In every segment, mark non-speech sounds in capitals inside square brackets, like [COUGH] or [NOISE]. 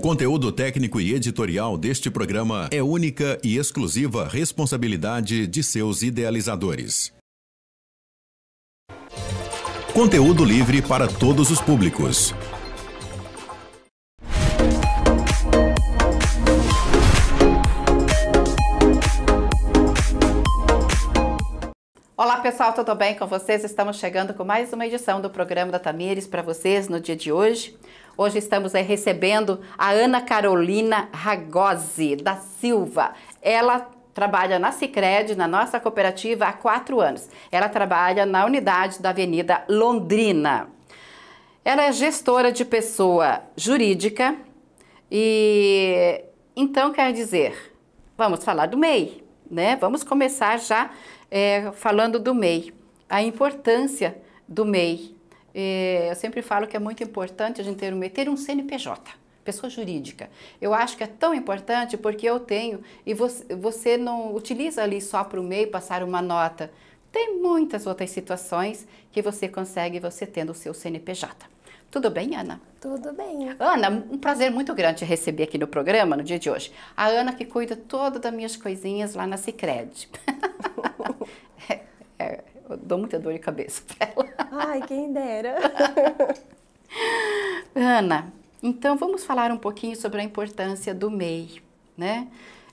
O conteúdo técnico e editorial deste programa é única e exclusiva responsabilidade de seus idealizadores. Conteúdo livre para todos os públicos. Olá pessoal, tudo bem com vocês? Estamos chegando com mais uma edição do programa da Tamires para vocês no dia de hoje. Hoje estamos aí eh, recebendo a Ana Carolina Ragosi da Silva. Ela trabalha na Cicred, na nossa cooperativa, há quatro anos. Ela trabalha na unidade da Avenida Londrina. Ela é gestora de pessoa jurídica e então quer dizer, vamos falar do MEI, né? Vamos começar já é, falando do MEI, a importância do MEI eh, eu sempre falo que é muito importante a gente ter um, ter um CNPJ, pessoa jurídica. Eu acho que é tão importante porque eu tenho e você, você não utiliza ali só para o MEI passar uma nota. Tem muitas outras situações que você consegue você tendo o seu CNPJ. Tudo bem, Ana? Tudo bem. Ana, um prazer muito grande te receber aqui no programa no dia de hoje. A Ana que cuida toda das minhas coisinhas lá na Cicred. [LAUGHS] é, é eu dou muita dor de cabeça [LAUGHS] para ela. Ai, quem dera. [LAUGHS] Ana, então vamos falar um pouquinho sobre a importância do MEI, né?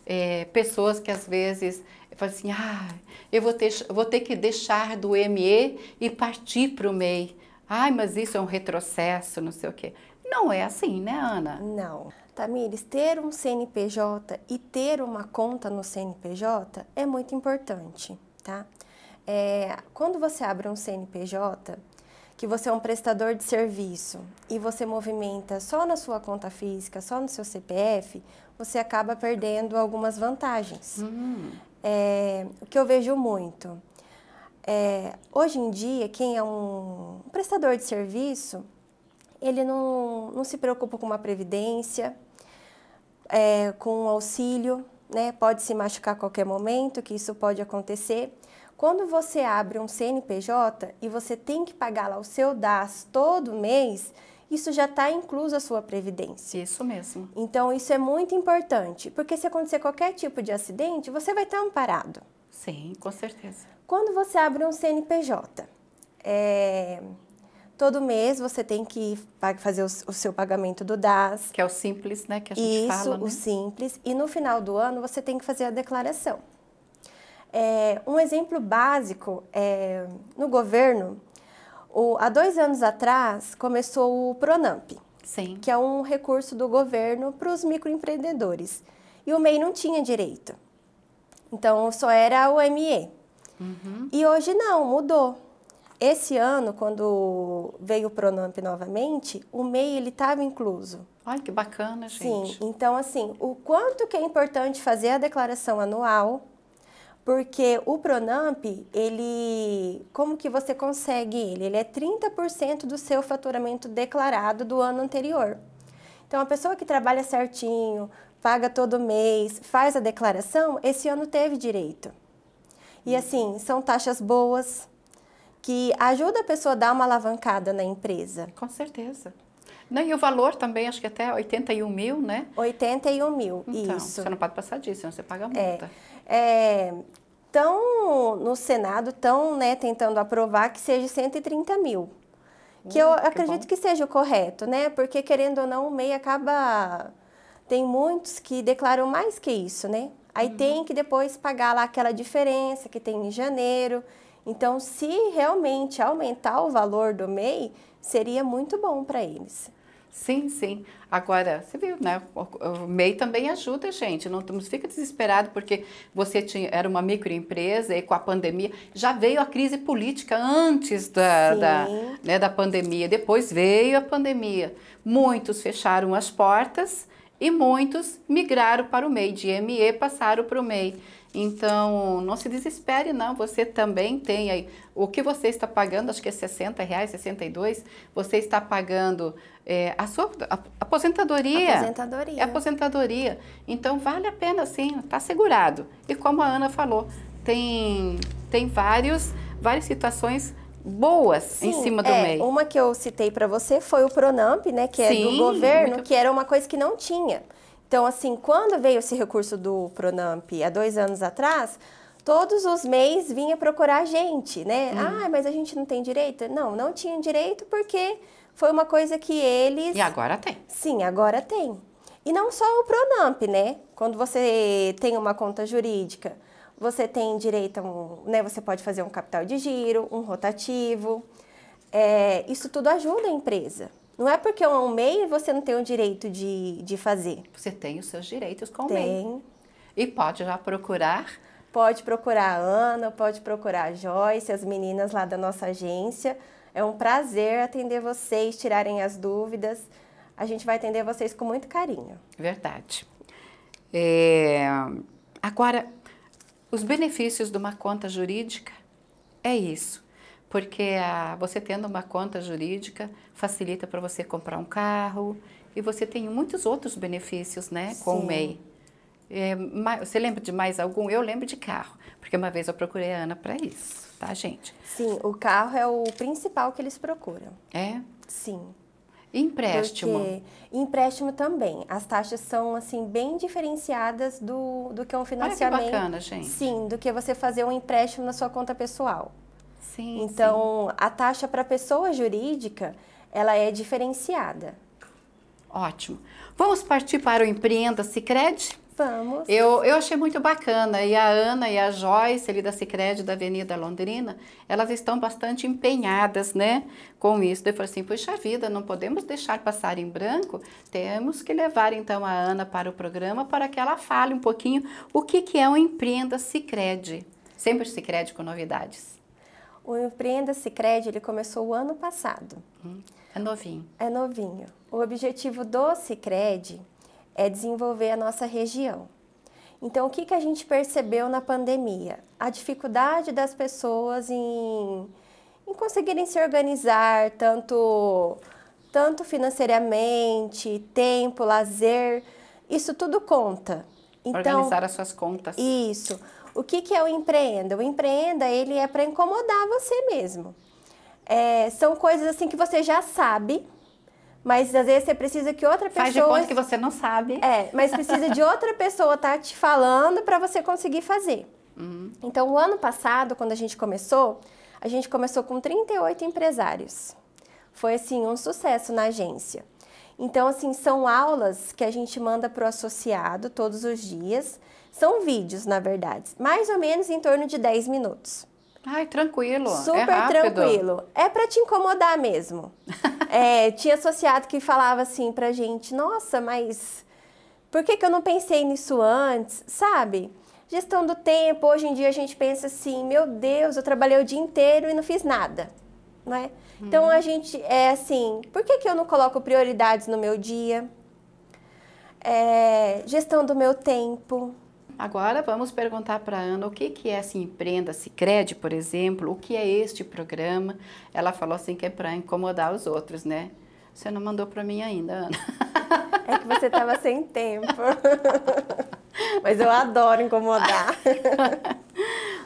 É, pessoas que às vezes falam assim, ah, eu vou ter, vou ter que deixar do ME e partir para o MEI. Ai, mas isso é um retrocesso, não sei o quê. Não é assim, né, Ana? Não. Tamires, ter um CNPJ e ter uma conta no CNPJ é muito importante, tá? é, quando você abre um CNPJ, que você é um prestador de serviço e você movimenta só na sua conta física, só no seu CPF, você acaba perdendo algumas vantagens. Uhum. É, o que eu vejo muito. É, hoje em dia, quem é um, um prestador de serviço, ele não, não se preocupa com uma previdência, é, com um auxílio, né? pode se machucar a qualquer momento, que isso pode acontecer. Quando você abre um CNPJ e você tem que pagar lá o seu DAS todo mês, isso já está incluso a sua previdência. Isso mesmo. Então, isso é muito importante, porque se acontecer qualquer tipo de acidente, você vai estar amparado. Sim, com certeza. Quando você abre um CNPJ, é, eh, todo mês você tem que fazer o, seu pagamento do DAS. Que é o simples, né? Que a gente isso, fala, né? o simples. E no final do ano, você tem que fazer a declaração. É, um exemplo básico é, no governo, o, há dois anos atrás começou o Pronamp, Sim. que é um recurso do governo para os microempreendedores. E o MEI não tinha direito. Então só era o ME. Uhum. E hoje não, mudou. Esse ano, quando veio o Pronamp novamente, o MEI ele estava incluso. Olha que bacana, gente. Sim, então assim, o quanto que é importante fazer a declaração anual porque o Pronamp, ele, como que você consegue ele? Ele é 30% do seu faturamento declarado do ano anterior. Então, a pessoa que trabalha certinho, paga todo mês, faz a declaração, esse ano teve direito. E assim, são taxas boas, que ajuda a pessoa a dar uma alavancada na empresa. Com certeza. Não, e o valor também, acho que até 81 mil, né? 81 mil, então, isso. Você não pode passar disso, senão você paga a multa. É, é, tão, no Senado, estão né, tentando aprovar que seja 130 mil. Que eu hum, que acredito bom. que seja o correto, né? Porque, querendo ou não, o MEI acaba... Tem muitos que declaram mais que isso, né? Aí uhum. tem que depois pagar lá aquela diferença que tem em janeiro. Então, se realmente aumentar o valor do MEI, seria muito bom para eles. Sim, sim. Agora, você viu, né? O MEI também ajuda, gente. Não, não fica desesperado porque você tinha, era uma microempresa e com a pandemia já veio a crise política antes da, da, né, da pandemia. Depois veio a pandemia. Muitos fecharam as portas e muitos migraram para o MEI. De ME passaram para o MEI. Então, não se desespere, não. Você também tem aí. O que você está pagando, acho que é 60 reais, 62, você está pagando é, a sua a, aposentadoria. Aposentadoria. É aposentadoria. Então, vale a pena, sim. Está segurado. E como a Ana falou, tem, tem vários, várias situações boas Sim, em cima do é, MEI. Uma que eu citei para você foi o Pronamp, né, que é Sim, do governo, muito... que era uma coisa que não tinha. Então, assim, quando veio esse recurso do Pronamp há dois anos atrás, todos os meses vinha procurar a gente, né? Hum. Ah, mas a gente não tem direito? Não, não tinha direito porque foi uma coisa que eles. E agora tem. Sim, agora tem. E não só o Pronamp, né? Quando você tem uma conta jurídica, você tem direito a um, né? Você pode fazer um capital de giro, um rotativo. É, isso tudo ajuda a empresa. Não é porque eu amei você não tem o direito de, de fazer. Você tem os seus direitos com o Tem. E pode já procurar? Pode procurar a Ana, pode procurar a Joyce, as meninas lá da nossa agência. É um prazer atender vocês, tirarem as dúvidas. A gente vai atender vocês com muito carinho. Verdade. É... Agora, os benefícios de uma conta jurídica é isso porque a, você tendo uma conta jurídica facilita para você comprar um carro e você tem muitos outros benefícios, né, com o MEI. É, você lembra de mais algum? Eu lembro de carro, porque uma vez eu procurei a Ana para isso, tá, gente? Sim, o carro é o principal que eles procuram. É? Sim. empréstimo? Porque, empréstimo também. As taxas são, assim, bem diferenciadas do, do que um financiamento. Olha que bacana, gente. Sim, do que você fazer um empréstimo na sua conta pessoal. Sim, então, sim. a taxa para pessoa jurídica, ela é diferenciada. Ótimo. Vamos partir para o Empreenda Sicredi? Vamos. Eu, eu achei muito bacana. E a Ana e a Joyce, ali da Sicredi da Avenida Londrina, elas estão bastante empenhadas, né, com isso. Eu falei assim, puxa vida, não podemos deixar passar em branco. Temos que levar, então, a Ana para o programa para que ela fale um pouquinho o que, que é o Empreenda Sicredi. Sempre Sicredi com novidades. O Empreenda Sicredi ele começou o ano passado. Hum, é novinho. É novinho. O objetivo do Cicred é desenvolver a nossa região. Então, o que, que a gente percebeu na pandemia? A dificuldade das pessoas em, em conseguirem se organizar, tanto, tanto financeiramente, tempo, lazer, isso tudo conta. Então, Organizar as suas contas. Isso. Isso. O que, que é o empreenda? O empreenda, ele é para incomodar você mesmo. É, são coisas assim que você já sabe, mas às vezes você precisa que outra pessoa. Faz de conta que você não sabe. É, mas precisa de outra pessoa estar tá te falando para você conseguir fazer. Uhum. Então, o ano passado, quando a gente começou, a gente começou com 38 empresários. Foi assim um sucesso na agência. Então, assim, são aulas que a gente manda para o associado todos os dias. São vídeos, na verdade, mais ou menos em torno de 10 minutos. Ai, tranquilo. É Super é tranquilo. É para te incomodar mesmo. [LAUGHS] é, tinha associado que falava assim pra gente: nossa, mas por que, que eu não pensei nisso antes? Sabe? Gestão do tempo, hoje em dia a gente pensa assim: meu Deus, eu trabalhei o dia inteiro e não fiz nada. Não é? Hum. Então a uhum. gente é assim: por que, que eu não coloco prioridades no meu dia? É, gestão do meu tempo. Agora vamos perguntar para a Ana o que, que é se assim, Empreenda-se Crede, por exemplo, o que é este programa? Ela falou assim que é para incomodar os outros, né? Você não mandou para mim ainda, Ana. É que você estava sem tempo. [LAUGHS] Mas eu adoro incomodar. [LAUGHS]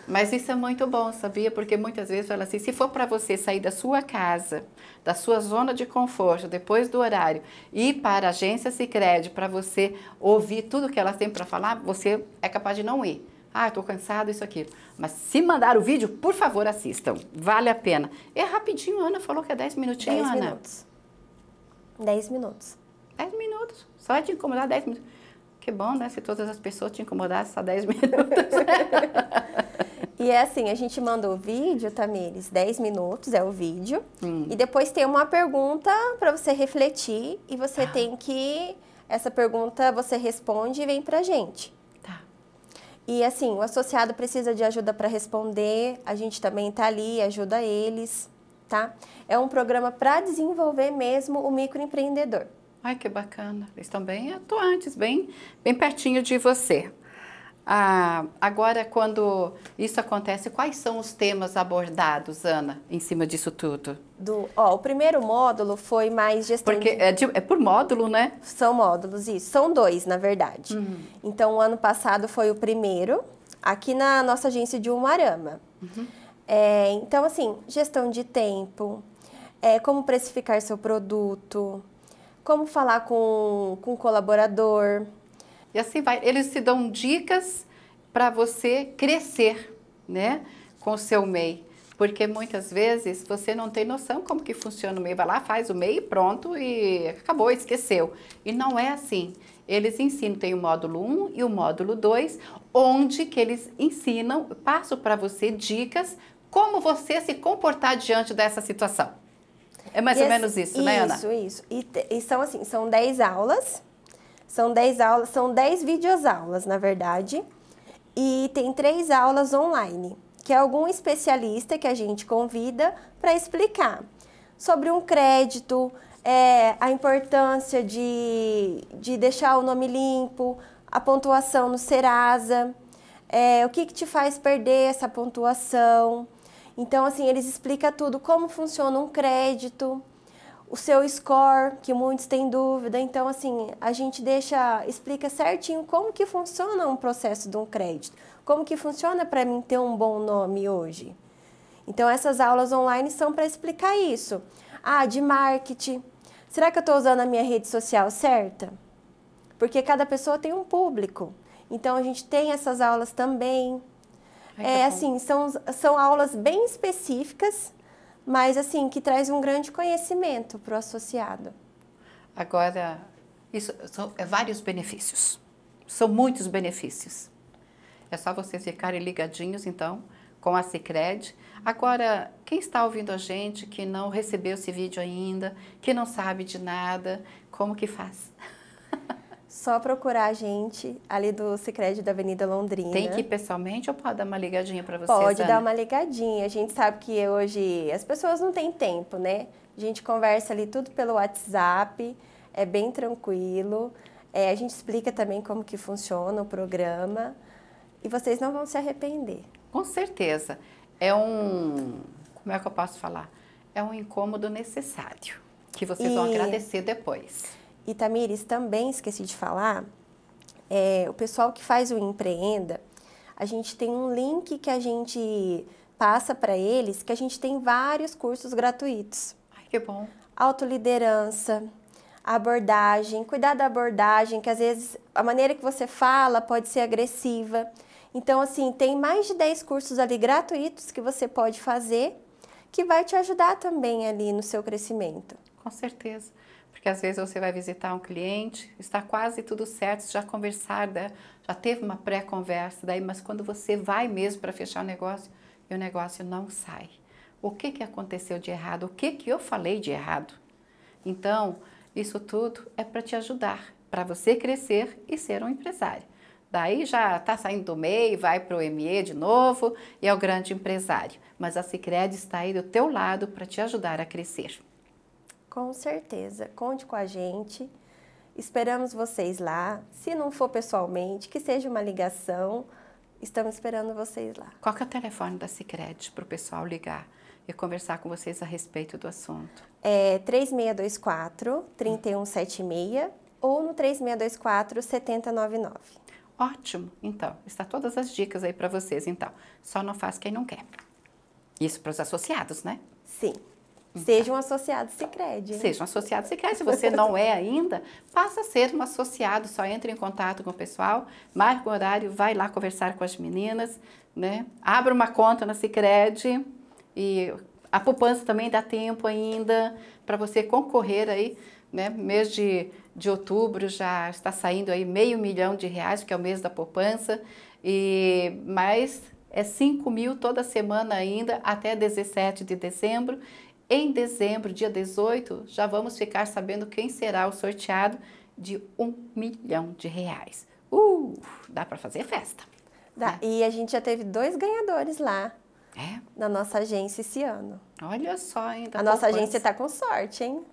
Mas isso é muito bom, sabia? Porque muitas vezes fala assim: se for para você sair da sua casa, da sua zona de conforto, depois do horário, ir para a agência Cicred para você ouvir tudo que elas têm para falar, você é capaz de não ir. Ah, estou cansado, isso aqui. Mas se mandar o vídeo, por favor, assistam. Vale a pena. É rapidinho, Ana falou que é 10 minutinhos, Dez Ana. 10 minutos. 10 minutos. 10 minutos. Só é de incomodar 10 minutos. Que bom, né? Se todas as pessoas te incomodassem só 10 [LAUGHS] minutos. e é assim, a gente manda o vídeo, Tamires, 10 minutos é o vídeo. Hum. E depois tem uma pergunta para você refletir e você ah. tem que... Essa pergunta você responde e vem pra gente. Tá. E assim, o associado precisa de ajuda para responder, a gente também tá ali, ajuda eles, tá? É um programa para desenvolver mesmo o microempreendedor. Ai, que bacana. Eles estão bem atuantes, bem, bem pertinho de você. Ah, agora, quando isso acontece, quais são os temas abordados, Ana, em cima disso tudo? Do, ó, o primeiro módulo foi mais gestão. Porque de... é, de, é, por módulo, né? São módulos, isso. São dois, na verdade. Uhum. Então, o ano passado foi o primeiro, aqui na nossa agência de Umarama. Uhum. É, então, assim, gestão de tempo, é, como precificar seu produto, como falar com, com o colaborador. E assim vai. Eles te dão dicas para você crescer, né, com o seu MEI. Porque muitas vezes você não tem noção como que funciona o MEI. Vai lá, faz o MEI pronto e acabou, esqueceu. E não é assim. Eles ensinam, tem o módulo 1 e o módulo 2, onde que eles ensinam, passo para você dicas como você se comportar diante dessa situação. É mais e ou menos isso, assim, isso, né, Ana? Isso, isso. E, e são assim, são 10 aulas. São 10 aulas, são 10 videoaulas, na verdade. E tem três aulas online, que é algum especialista que a gente convida para explicar sobre um crédito, é, a importância de, de deixar o nome limpo, a pontuação no Serasa, é, o que, que te faz perder essa pontuação. Então, assim, eles explicam tudo, como funciona um crédito, o seu score, que muitos têm dúvida. Então, assim, a gente deixa, explica certinho como que funciona um processo de um crédito, como que funciona para mim ter um bom nome hoje. Então, essas aulas online são para explicar isso. Ah, de marketing. Será que eu estou usando a minha rede social certa? Porque cada pessoa tem um público. Então, a gente tem essas aulas também. É, assim, são, são aulas bem específicas, mas assim, que traz um grande conhecimento para o associado. Agora, isso são é vários benefícios. São muitos benefícios. É só vocês ficarem ligadinhos, então, com a Cicred. Agora, quem está ouvindo a gente que não recebeu esse vídeo ainda, que não sabe de nada, como que faz? [LAUGHS] só procurar a gente ali do Sicredi da Avenida Londrina. Tem que ir pessoalmente ou pode dar uma ligadinha para vocês? Pode Ana? dar uma ligadinha. A gente sabe que hoje as pessoas não têm tempo, né? A gente conversa ali tudo pelo WhatsApp, é bem tranquilo. É, a gente explica também como que funciona o programa e vocês não vão se arrepender. Com certeza. É um, como é que eu posso falar? É um incômodo necessário que vocês e... vão agradecer depois. E Tamires, também esqueci de falar, é, o pessoal que faz o empreenda, a gente tem um link que a gente passa para eles, que a gente tem vários cursos gratuitos. Ai, que bom. Autoliderança, abordagem, cuidar da abordagem, que às vezes a maneira que você fala pode ser agressiva. Então, assim, tem mais de 10 cursos ali gratuitos que você pode fazer, que vai te ajudar também ali no seu crescimento. Com certeza. Porque às vezes você vai visitar um cliente, está quase tudo certo, já conversaram, já teve uma pré-conversa, daí, mas quando você vai mesmo para fechar o negócio, e o negócio não sai. O que, que aconteceu de errado? O que, que eu falei de errado? Então, isso tudo é para te ajudar, para você crescer e ser um empresário. Daí já está saindo do MEI, vai para o ME de novo e é o grande empresário. Mas a Cicred está aí do teu lado para te ajudar a crescer. Com certeza. Conte com a gente. Esperamos vocês lá. Se não for pessoalmente, que seja uma ligação. Estamos esperando vocês lá. Qual que é o telefone da Sicredi para o pessoal ligar e conversar com vocês a respeito do assunto? É 3624 3176 ou no 3624 7099. Ótimo. Então, está todas as dicas aí para vocês então. Só não faz quem não quer. Isso para os associados, né? Sim. Então, seja um associado Cicred. Né? Seja um associado Cicred. Se você não é ainda, passa a ser um associado. Só entre em contato com o pessoal, marca o horário, vai lá conversar com as meninas, né? Abra uma conta na Cicred e a poupança também dá tempo ainda para você concorrer aí, né? Mês de, de outubro já está saindo aí meio milhão de reais, que é o mês da poupança. E mais é 5 mil toda semana ainda até 17 de dezembro em dezembro, dia 18, já vamos ficar sabendo quem será o sorteado de um milhão de reais. Uh, dá para fazer festa. Dá. É. E a gente já teve dois ganhadores lá. É? Na nossa agência esse ano. Olha só, ainda. A nossa agência está com sorte, hein?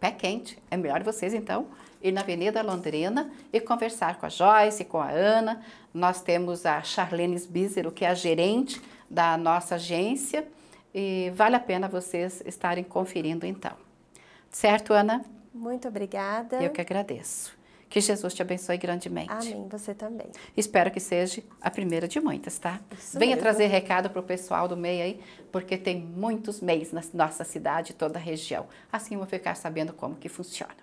Pé quente. É melhor vocês, então, ir na Avenida Londrina e conversar com a Joyce, com a Ana. Nós temos a Charlene Bízero, que é a gerente da nossa agência e vale a pena vocês estarem conferindo então. Certo, Ana? Muito obrigada. Eu que agradeço. Que Jesus te abençoe grandemente. Amém, você também. Espero que seja a primeira de muitas, tá? Isso Venha mesmo. trazer recado para o pessoal do meio aí, porque tem muitos meios na nossa cidade e toda a região. Assim eu vou ficar sabendo como que funciona.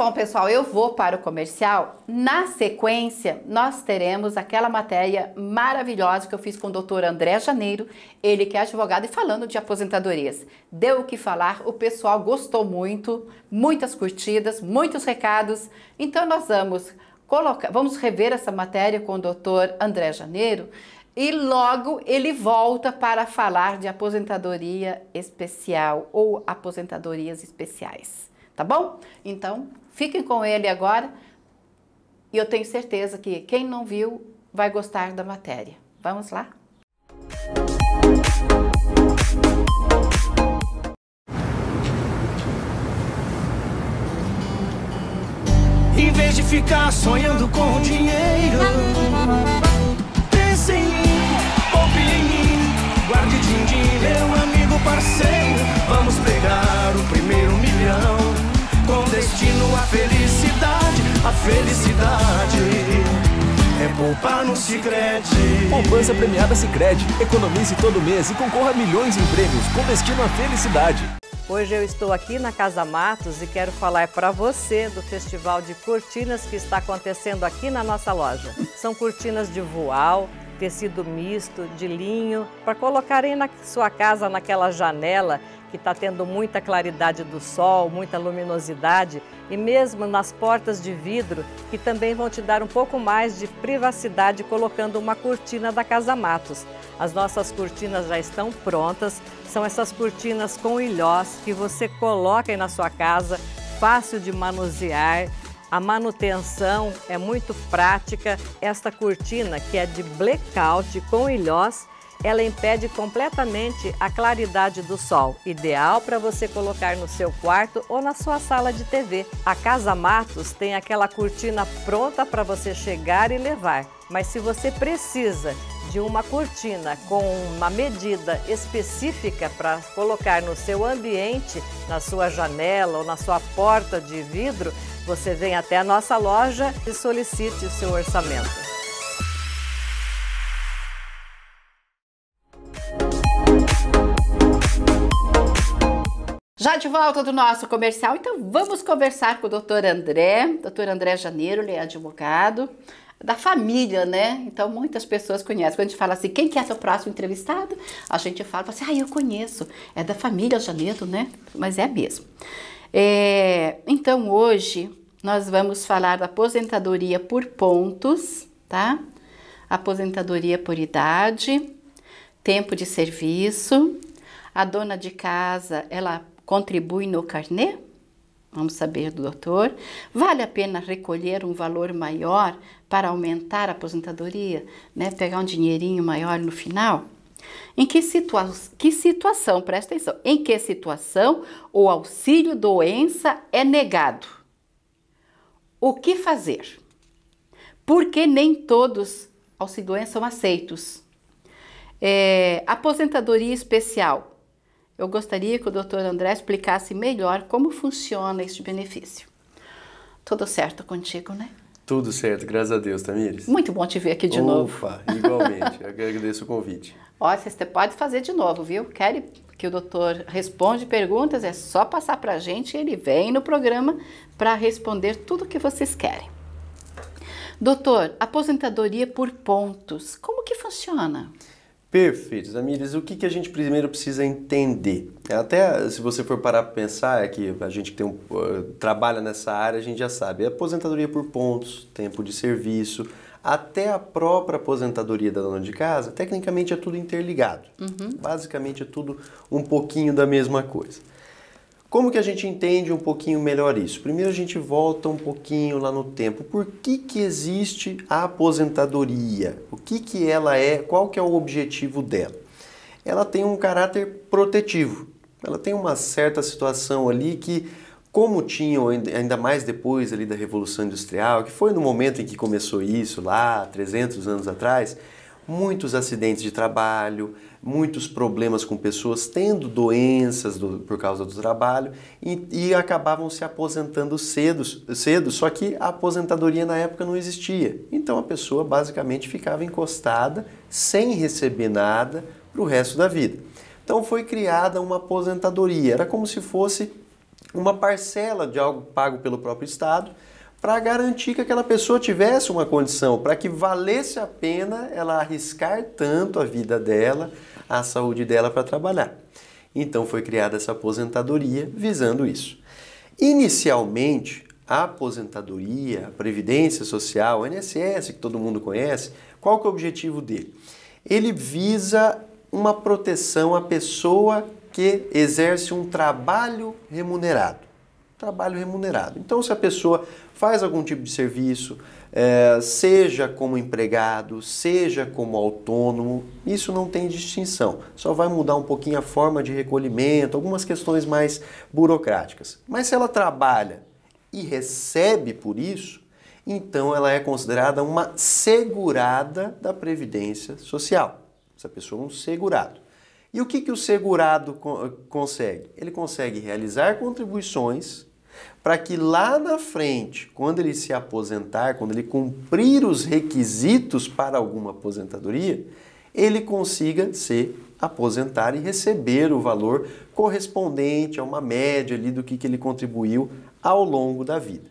Bom, pessoal, eu vou para o comercial. Na sequência, nós teremos aquela matéria maravilhosa que eu fiz com o doutor André Janeiro, ele que é advogado e falando de aposentadorias. Deu o que falar, o pessoal gostou muito, muitas curtidas, muitos recados. Então, nós vamos colocar, vamos rever essa matéria com o doutor André Janeiro e logo ele volta para falar de aposentadoria especial ou aposentadorias especiais. Tá bom? Então, Fiquem com ele agora e eu tenho certeza que quem não viu vai gostar da matéria. Vamos lá? Em vez de ficar sonhando com dinheiro, pense em mim, poupe em mim, guarde din-din, meu amigo parceiro, vamos a felicidade, a felicidade. É poupar no Sicredi. Poupança premiada Sicredi. Economize todo mês e concorra a milhões em prêmios com destino à felicidade. Hoje eu estou aqui na Casa Matos e quero falar para você do festival de cortinas que está acontecendo aqui na nossa loja. São cortinas de voal, tecido misto, de linho, para colocarem na sua casa naquela janela que está tendo muita claridade do sol, muita luminosidade, e mesmo nas portas de vidro, que também vão te dar um pouco mais de privacidade colocando uma cortina da Casa Matos. As nossas cortinas já estão prontas, são essas cortinas com ilhós que você coloca aí na sua casa, fácil de manusear, a manutenção é muito prática. Esta cortina, que é de blackout com ilhós, ela impede completamente a claridade do sol, ideal para você colocar no seu quarto ou na sua sala de TV. A Casa Matos tem aquela cortina pronta para você chegar e levar, mas se você precisa de uma cortina com uma medida específica para colocar no seu ambiente, na sua janela ou na sua porta de vidro, você vem até a nossa loja e solicite o seu orçamento. Já de volta do nosso comercial, então vamos conversar com o doutor André. Doutor André Janeiro, ele é advogado da família, né? Então muitas pessoas conhecem. Quando a gente fala assim, quem que é seu próximo entrevistado? A gente fala assim, ah, eu conheço, é da família Janeiro, né? Mas é mesmo. É, então hoje nós vamos falar da aposentadoria por pontos, tá? Aposentadoria por idade, tempo de serviço. A dona de casa, ela Contribui no carnê? Vamos saber do doutor. Vale a pena recolher um valor maior para aumentar a aposentadoria, né? Pegar um dinheirinho maior no final? Em que, situa que situação, presta atenção, em que situação o auxílio doença é negado? O que fazer? Porque nem todos auxílio doença são aceitos. É, aposentadoria especial eu gostaria que o Dr. André explicasse melhor como funciona este benefício. Tudo certo contigo, né? Tudo certo, graças a Deus, Tamires. Muito bom te ver aqui de Opa, novo. Opa, igualmente. Eu agradeço o convite. [LAUGHS] Ó, você pode fazer de novo, viu? Quer que o doutor responde perguntas, é só passar para a gente e ele vem no programa para responder tudo o que vocês querem. Doutor, aposentadoria por pontos, como que funciona? Perfeito, Tamires. O que, que a gente primeiro precisa entender? Até se você for parar para pensar, é que a gente que tem um, eh, trabalha nessa área, a gente já sabe. É aposentadoria por pontos, tempo de serviço, até a própria aposentadoria da dona de casa, tecnicamente é tudo interligado. Uhum. Basicamente é tudo um pouquinho da mesma coisa. Como que a gente entende um pouquinho melhor isso? Primeiro a gente volta um pouquinho lá no tempo. Por que, que existe a aposentadoria? O que, que ela é? Qual que é o objetivo dela? Ela tem um caráter protetivo. Ela tem uma certa situação ali que como tinham, ainda mais depois ali da Revolução Industrial, que foi no momento em que começou isso, lá 300 anos atrás, muitos acidentes de trabalho, muitos problemas com pessoas tendo doenças do, por causa do trabalho e, e, acabavam se aposentando cedo, cedo, só que a aposentadoria na época não existia. Então a pessoa basicamente ficava encostada, sem receber nada, para o resto da vida. Então foi criada uma aposentadoria, era como se fosse uma parcela de algo pago pelo próprio Estado para garantir que aquela pessoa tivesse uma condição, para que valesse a pena ela arriscar tanto a vida dela, a saúde dela para trabalhar. Então foi criada essa aposentadoria visando isso. Inicialmente, a aposentadoria, a previdência social, o INSS, que todo mundo conhece, qual que é o objetivo dele? Ele visa uma proteção à pessoa que exerce um trabalho remunerado trabalho remunerado. Então, se a pessoa faz algum tipo de serviço, é, seja como empregado, seja como autônomo, isso não tem distinção. Só vai mudar um pouquinho a forma de recolhimento, algumas questões mais burocráticas. Mas se ela trabalha e recebe por isso, então ela é considerada uma segurada da Previdência Social. Essa pessoa é um segurado. E o que, que o segurado consegue? Ele consegue realizar contribuições para que lá na frente, quando ele se aposentar, quando ele cumprir os requisitos para alguma aposentadoria, ele consiga se aposentar e receber o valor correspondente a uma média ali do que, que ele contribuiu ao longo da vida.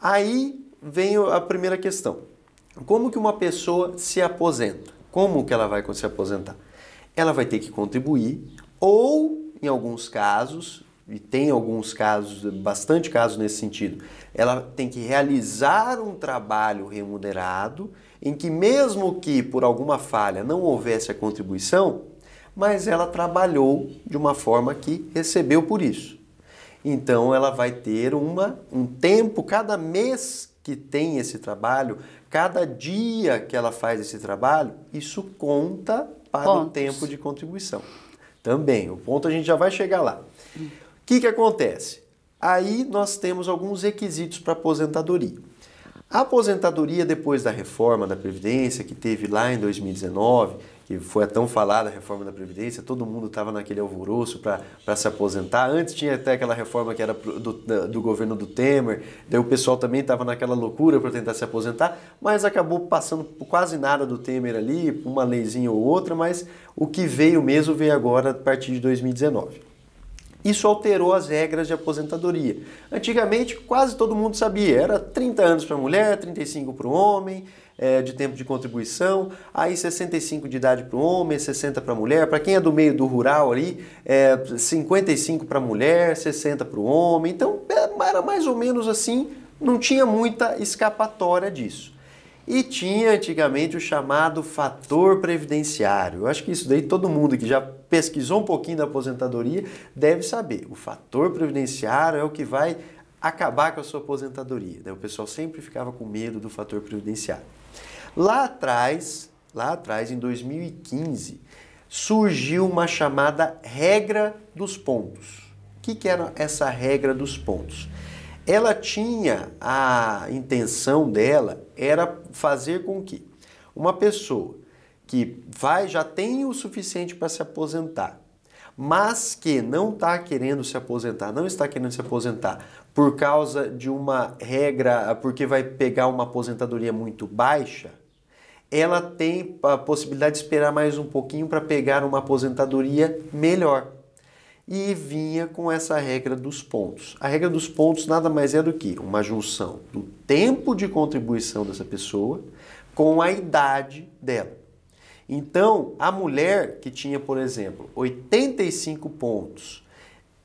Aí vem a primeira questão. Como que uma pessoa se aposenta? Como que ela vai se aposentar? Ela vai ter que contribuir ou, em alguns casos, e tem alguns casos, bastante casos nesse sentido, ela tem que realizar um trabalho remunerado em que, mesmo que por alguma falha não houvesse a contribuição, mas ela trabalhou de uma forma que recebeu por isso. Então ela vai ter uma, um tempo, cada mês que tem esse trabalho, cada dia que ela faz esse trabalho, isso conta para Pontos. o tempo de contribuição. Também, o ponto a gente já vai chegar lá que, que acontece? Aí nós temos alguns requisitos para aposentadoria. A aposentadoria depois da reforma da Previdência, que teve lá em 2019, que foi a tão falada a reforma da Previdência, todo mundo estava naquele alvoroço para se aposentar. Antes tinha até aquela reforma que era do, do governo do Temer, daí o pessoal também estava naquela loucura para tentar se aposentar, mas acabou passando quase nada do Temer ali, uma leizinha ou outra, mas o que veio mesmo veio agora a partir de 2019. Isso alterou as regras de aposentadoria. Antigamente, quase todo mundo sabia, era 30 anos para a mulher, 35 para o homem, é, de tempo de contribuição, aí 65 de idade para o homem, 60 para a mulher, para quem é do meio do rural ali, é, 55 para a mulher, 60 para o homem, então é, era mais ou menos assim, não tinha muita escapatória disso. E tinha antigamente o chamado fator previdenciário. Eu acho que isso daí todo mundo que já pesquisou um pouquinho da aposentadoria, deve saber. O fator previdenciário é o que vai acabar com a sua aposentadoria. Né? O pessoal sempre ficava com medo do fator previdenciário. Lá atrás, lá atrás, em 2015, surgiu uma chamada regra dos pontos. O que, que era essa regra dos pontos? Ela tinha a intenção dela era fazer com que uma pessoa que vai já tem o suficiente para se aposentar, mas que não está querendo se aposentar, não está querendo se aposentar por causa de uma regra, porque vai pegar uma aposentadoria muito baixa, ela tem a possibilidade de esperar mais um pouquinho para pegar uma aposentadoria melhor. E vinha com essa regra dos pontos. A regra dos pontos nada mais é do que uma junção do tempo de contribuição dessa pessoa com a idade dela. Então, a mulher que tinha, por exemplo, 85 pontos,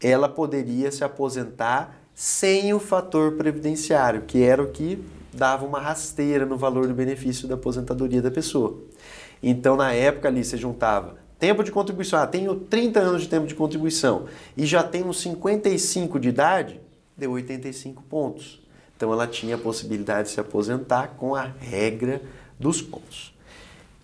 ela poderia se aposentar sem o fator previdenciário, que era o que dava uma rasteira no valor do benefício da aposentadoria da pessoa. Então, na época ali, você juntava tempo de contribuição, ah, tenho 30 anos de tempo de contribuição e já tenho 55 de idade, deu 85 pontos. Então, ela tinha a possibilidade de se aposentar com a regra dos pontos.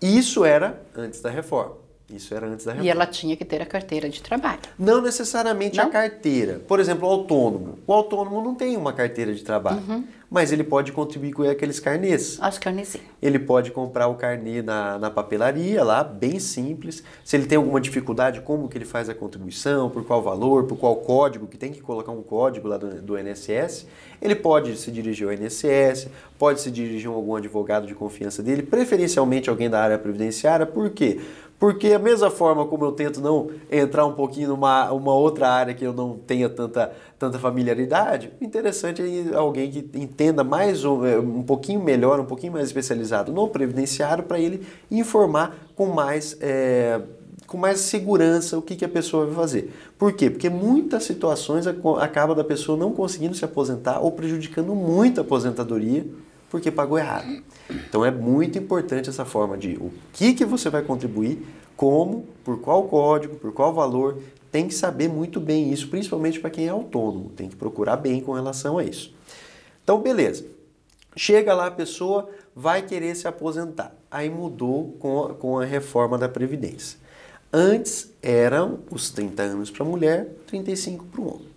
Isso era antes da reforma. Isso era antes da reforma. E ela tinha que ter a carteira de trabalho. Não necessariamente não? a carteira. Por exemplo, o autônomo. O autônomo não tem uma carteira de trabalho, uhum. mas ele pode contribuir com aqueles carnês. Ah, os carnês. Ele pode comprar o carnê na, na papelaria lá, bem simples. Se ele tem alguma dificuldade, como que ele faz a contribuição, por qual valor, por qual código, que tem que colocar um código lá do, do INSS. Ele pode se dirigir ao INSS, pode se dirigir a algum advogado de confiança dele, preferencialmente alguém da área previdenciária. Por quê? Porque porque a mesma forma como eu tento não entrar um pouquinho numa uma outra área que eu não tenha tanta, tanta familiaridade, interessante é alguém que entenda mais é, um pouquinho melhor, um pouquinho mais especializado no previdenciário para ele informar com mais é, com mais segurança o que, que a pessoa vai fazer. Por quê? Porque muitas situações acaba da pessoa não conseguindo se aposentar ou prejudicando muito a aposentadoria porque pagou errado. Então é muito importante essa forma de o que, que você vai contribuir, como, por qual código, por qual valor, tem que saber muito bem isso, principalmente para quem é autônomo, tem que procurar bem com relação a isso. Então, beleza. Chega lá a pessoa, vai querer se aposentar. Aí mudou com a, com a reforma da Previdência. Antes eram os 30 anos para a mulher, 35 para o homem.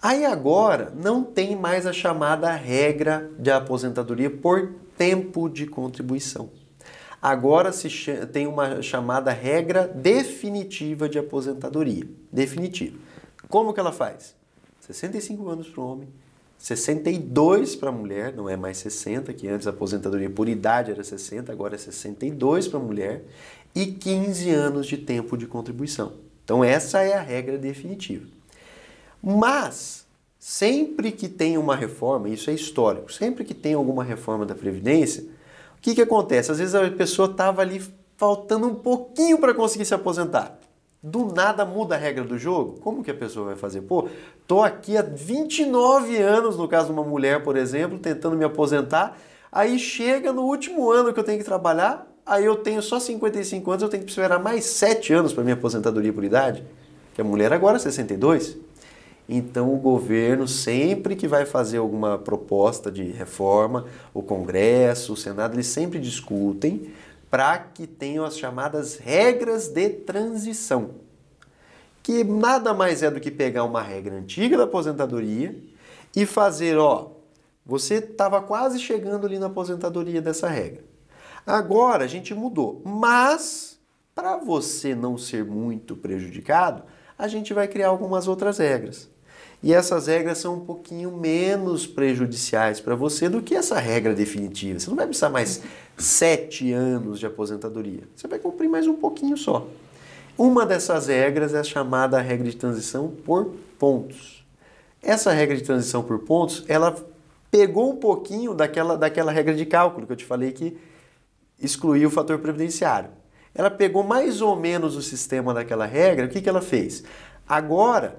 Aí agora não tem mais a chamada regra de aposentadoria por tempo de contribuição. Agora se tem uma chamada regra definitiva de aposentadoria. Definitiva. Como que ela faz? 65 anos para o homem, 62 para a mulher, não é mais 60, que antes a aposentadoria por idade era 60, agora é 62 para a mulher, e 15 anos de tempo de contribuição. Então essa é a regra definitiva. Mas Sempre que tem uma reforma, isso é histórico, sempre que tem alguma reforma da Previdência, o que, que acontece? Às vezes a pessoa estava ali faltando um pouquinho para conseguir se aposentar. Do nada muda a regra do jogo? Como que a pessoa vai fazer? Pô, tô aqui há 29 anos, no caso de uma mulher, por exemplo, tentando me aposentar, aí chega no último ano que eu tenho que trabalhar, aí eu tenho só 55 anos, eu tenho que esperar mais 7 anos para minha aposentadoria por idade, que a mulher agora é 62. Então, o governo, sempre que vai fazer alguma proposta de reforma, o Congresso, o Senado, eles sempre discutem para que tenham as chamadas regras de transição, que nada mais é do que pegar uma regra antiga da aposentadoria e fazer, ó, você estava quase chegando ali na aposentadoria dessa regra. Agora a gente mudou, mas para você não ser muito prejudicado, a gente vai criar algumas outras regras. E essas regras são um pouquinho menos prejudiciais para você do que essa regra definitiva. Você não vai precisar mais sete anos de aposentadoria. Você vai cumprir mais um pouquinho só. Uma dessas regras é a chamada regra de transição por pontos. Essa regra de transição por pontos, ela pegou um pouquinho daquela, daquela regra de cálculo que eu te falei que excluía o fator previdenciário. Ela pegou mais ou menos o sistema daquela regra, o que, que ela fez? Agora,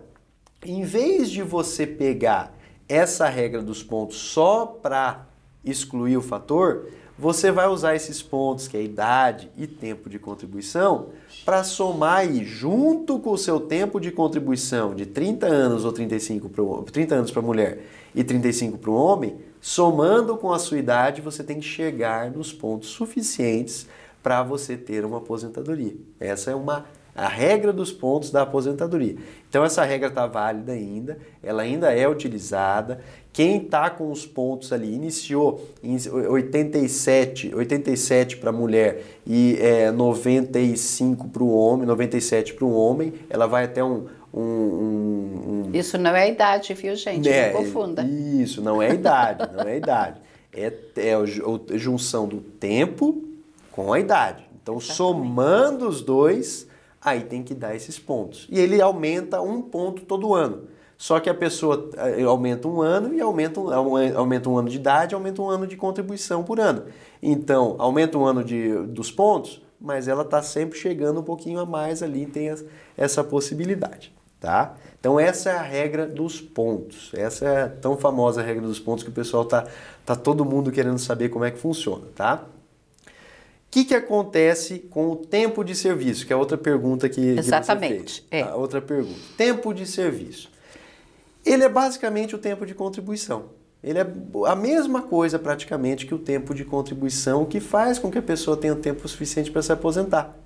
em vez de você pegar essa regra dos pontos só para excluir o fator, você vai usar esses pontos, que é idade e tempo de contribuição, para somar aí, junto com o seu tempo de contribuição de 30 anos ou 35 pro, 30 anos para mulher e 35 para o homem, somando com a sua idade, você tem que chegar nos pontos suficientes para você ter uma aposentadoria. Essa é uma a regra dos pontos da aposentadoria. Então essa regra está válida ainda, ela ainda é utilizada. Quem está com os pontos ali iniciou em 87, 87 para a mulher e é, 95 para o homem, 97 para o homem, ela vai até um, um, um, um, Isso não é idade, viu, gente? Né? Não confunda. Isso, não é idade, não é idade. É, é a junção do tempo com a idade. Então, Exatamente. somando os dois, aí tem que dar esses pontos. E ele aumenta um ponto todo ano. Só que a pessoa eh, aumenta um ano e aumenta, aumenta um ano de idade, aumenta um ano de contribuição por ano. Então, aumenta um ano de, dos pontos, mas ela está sempre chegando um pouquinho a mais ali, tem as, essa possibilidade. Tá? Então essa é a regra dos pontos. Essa é a tão famosa regra dos pontos que o pessoal está tá todo mundo querendo saber como é que funciona, tá? que, que acontece com o tempo de serviço? Que é outra pergunta que, Exatamente, que você fez. É. Ah, outra pergunta. Tempo de serviço. Ele é basicamente o tempo de contribuição. Ele é a mesma coisa praticamente que o tempo de contribuição que faz com que a pessoa tenha tempo suficiente para se aposentar.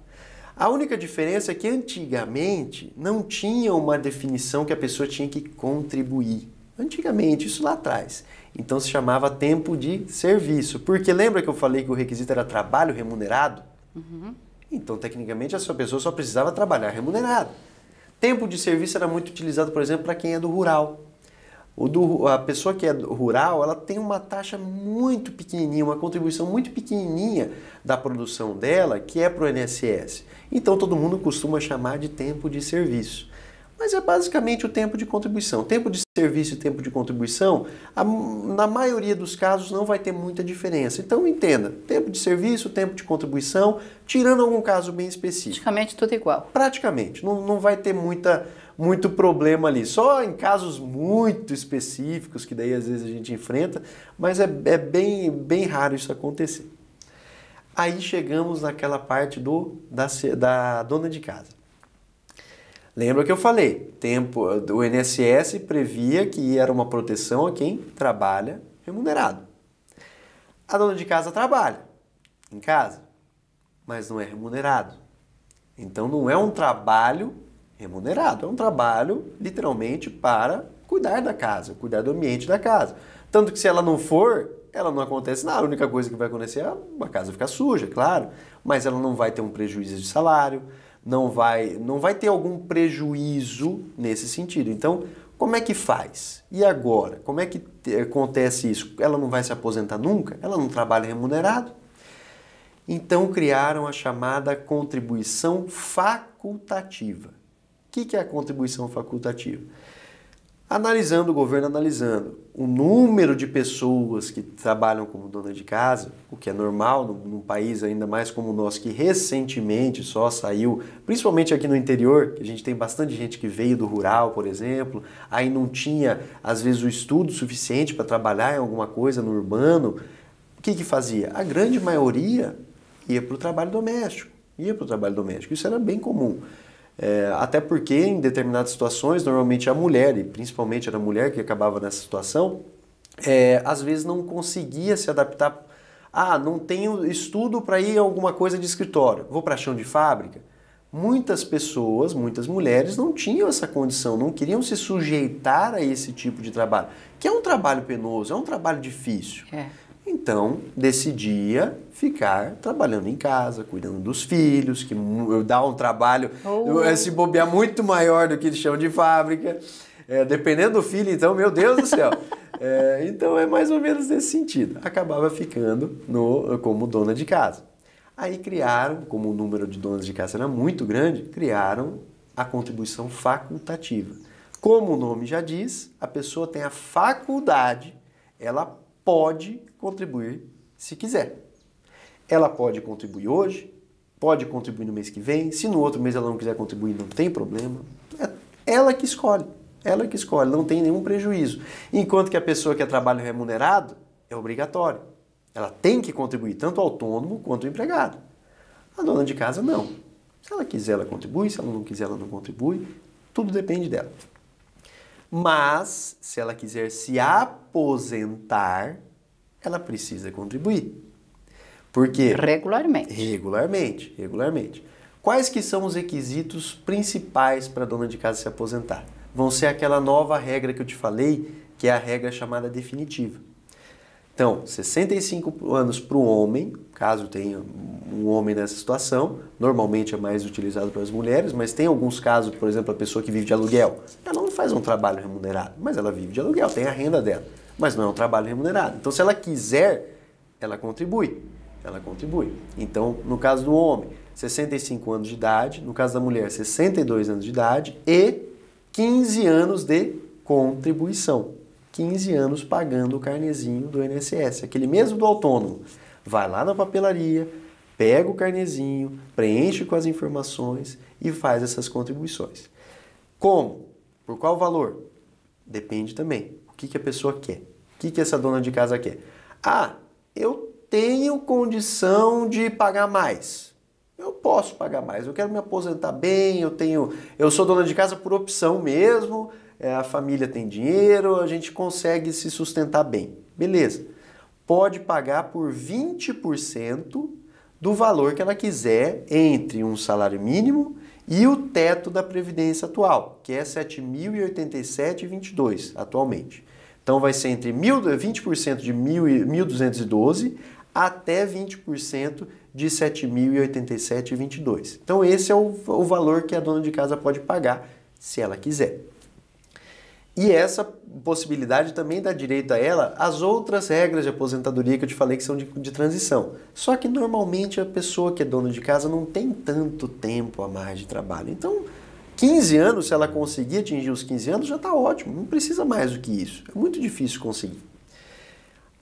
A única diferença é que antigamente não tinha uma definição que a pessoa tinha que contribuir. Antigamente, isso lá atrás. Então se chamava tempo de serviço. Porque lembra que eu falei que o requisito era trabalho remunerado? Uhum. Então, tecnicamente, essa pessoa só precisava trabalhar remunerado. Tempo de serviço era muito utilizado, por exemplo, para quem é do rural. O do, a pessoa que é rural, ela tem uma taxa muito pequenininha, uma contribuição muito pequenininha da produção dela, que é para o INSS. Então todo mundo costuma chamar de tempo de serviço. Mas é basicamente o tempo de contribuição. Tempo de serviço e tempo de contribuição, a, na maioria dos casos, não vai ter muita diferença. Então, entenda: tempo de serviço, tempo de contribuição, tirando algum caso bem específico. Praticamente tudo é igual. Praticamente. Não, não vai ter muita, muito problema ali. Só em casos muito específicos, que daí às vezes a gente enfrenta, mas é, é bem, bem raro isso acontecer. Aí chegamos naquela parte do da, da dona de casa. Lembra que eu falei, tempo, o INSS previa que era uma proteção a quem trabalha remunerado. A dona de casa trabalha em casa, mas não é remunerado. Então não é um trabalho remunerado, é um trabalho literalmente para cuidar da casa, cuidar do ambiente da casa. Tanto que se ela não for, ela não acontece nada. A única coisa que vai acontecer é a casa ficar suja, é claro, mas ela não vai ter um prejuízo de salário não vai, não vai ter algum prejuízo nesse sentido. Então, como é que faz? E agora? Como é que acontece isso? Ela não vai se aposentar nunca? Ela não trabalha remunerado? Então criaram a chamada contribuição facultativa. O que é a contribuição facultativa? Analisando o governo, analisando o número de pessoas que trabalham como dona de casa, o que é normal num país ainda mais como o nosso, que recentemente só saiu, principalmente aqui no interior, que a gente tem bastante gente que veio do rural, por exemplo, aí não tinha, às vezes, o estudo suficiente para trabalhar em alguma coisa no urbano. O que, que fazia? A grande maioria ia para o trabalho doméstico, ia para o trabalho doméstico. Isso era bem comum. É, até porque em determinadas situações, normalmente a mulher, e principalmente era a mulher que acabava nessa situação, é, às vezes não conseguia se adaptar. Ah, não tenho estudo para ir a alguma coisa de escritório, vou para chão de fábrica. Muitas pessoas, muitas mulheres não tinham essa condição, não queriam se sujeitar a esse tipo de trabalho, que é um trabalho penoso, é um trabalho difícil. É. Então, decidia ficar trabalhando em casa, cuidando dos filhos, que dá um trabalho, oh. esse eh, bobear muito maior do que de chão de fábrica. É, dependendo do filho, então, meu Deus do céu. É, [LAUGHS] então, é mais ou menos nesse sentido. Acabava ficando no, como dona de casa. Aí criaram, como o número de donas de casa era muito grande, criaram a contribuição facultativa. Como o nome já diz, a pessoa tem a faculdade, ela pode contribuir se quiser. Ela pode contribuir hoje, pode contribuir no mês que vem, se no outro mês ela não quiser contribuir, não tem problema. É ela que escolhe, ela que escolhe, não tem nenhum prejuízo. Enquanto que a pessoa que é trabalho remunerado é obrigatório. Ela tem que contribuir tanto o autônomo quanto o empregado. A dona de casa não. Se ela quiser, ela contribui, se ela não quiser, ela não contribui, tudo depende dela. Mas, se ela quiser se aposentar, ela precisa contribuir. Porque regularmente. Regularmente, regularmente. Quais que são os requisitos principais para a dona de casa se aposentar? Vão ser aquela nova regra que eu te falei, que é a regra chamada definitiva. Então, 65 anos para o homem, caso tenha um homem nessa situação, normalmente é mais utilizado para as mulheres, mas tem alguns casos, por exemplo, a pessoa que vive de aluguel, ela não faz um trabalho remunerado, mas ela vive de aluguel, tem a renda dela mas não é um trabalho remunerado. Então, se ela quiser, ela contribui. Ela contribui. Então, no caso do homem, 65 anos de idade, no caso da mulher, 62 anos de idade e 15 anos de contribuição. 15 anos pagando o carnezinho do INSS, aquele mesmo do autônomo. Vai lá na papelaria, pega o carnezinho, preenche com as informações e faz essas contribuições. Como? Por qual valor? Depende também que, que a pessoa quer? O que, que essa dona de casa quer? Ah, eu tenho condição de pagar mais. Eu posso pagar mais, eu quero me aposentar bem, eu tenho. Eu sou dona de casa por opção mesmo, eh, a família tem dinheiro, a gente consegue se sustentar bem. Beleza. Pode pagar por 20% do valor que ela quiser entre um salário mínimo e o teto da Previdência atual, que é R$ 7.087,22 atualmente. Então vai ser entre 20% de 1.212 até 20% de 7.087,22. Então esse é o, o valor que a dona de casa pode pagar se ela quiser. E essa possibilidade também dá direito a ela às outras regras de aposentadoria que eu te falei que são de, de, transição. Só que normalmente a pessoa que é dona de casa não tem tanto tempo a mais de trabalho. Então 15 anos, se ela conseguir atingir os 15 anos, já está ótimo, não precisa mais do que isso. É muito difícil conseguir.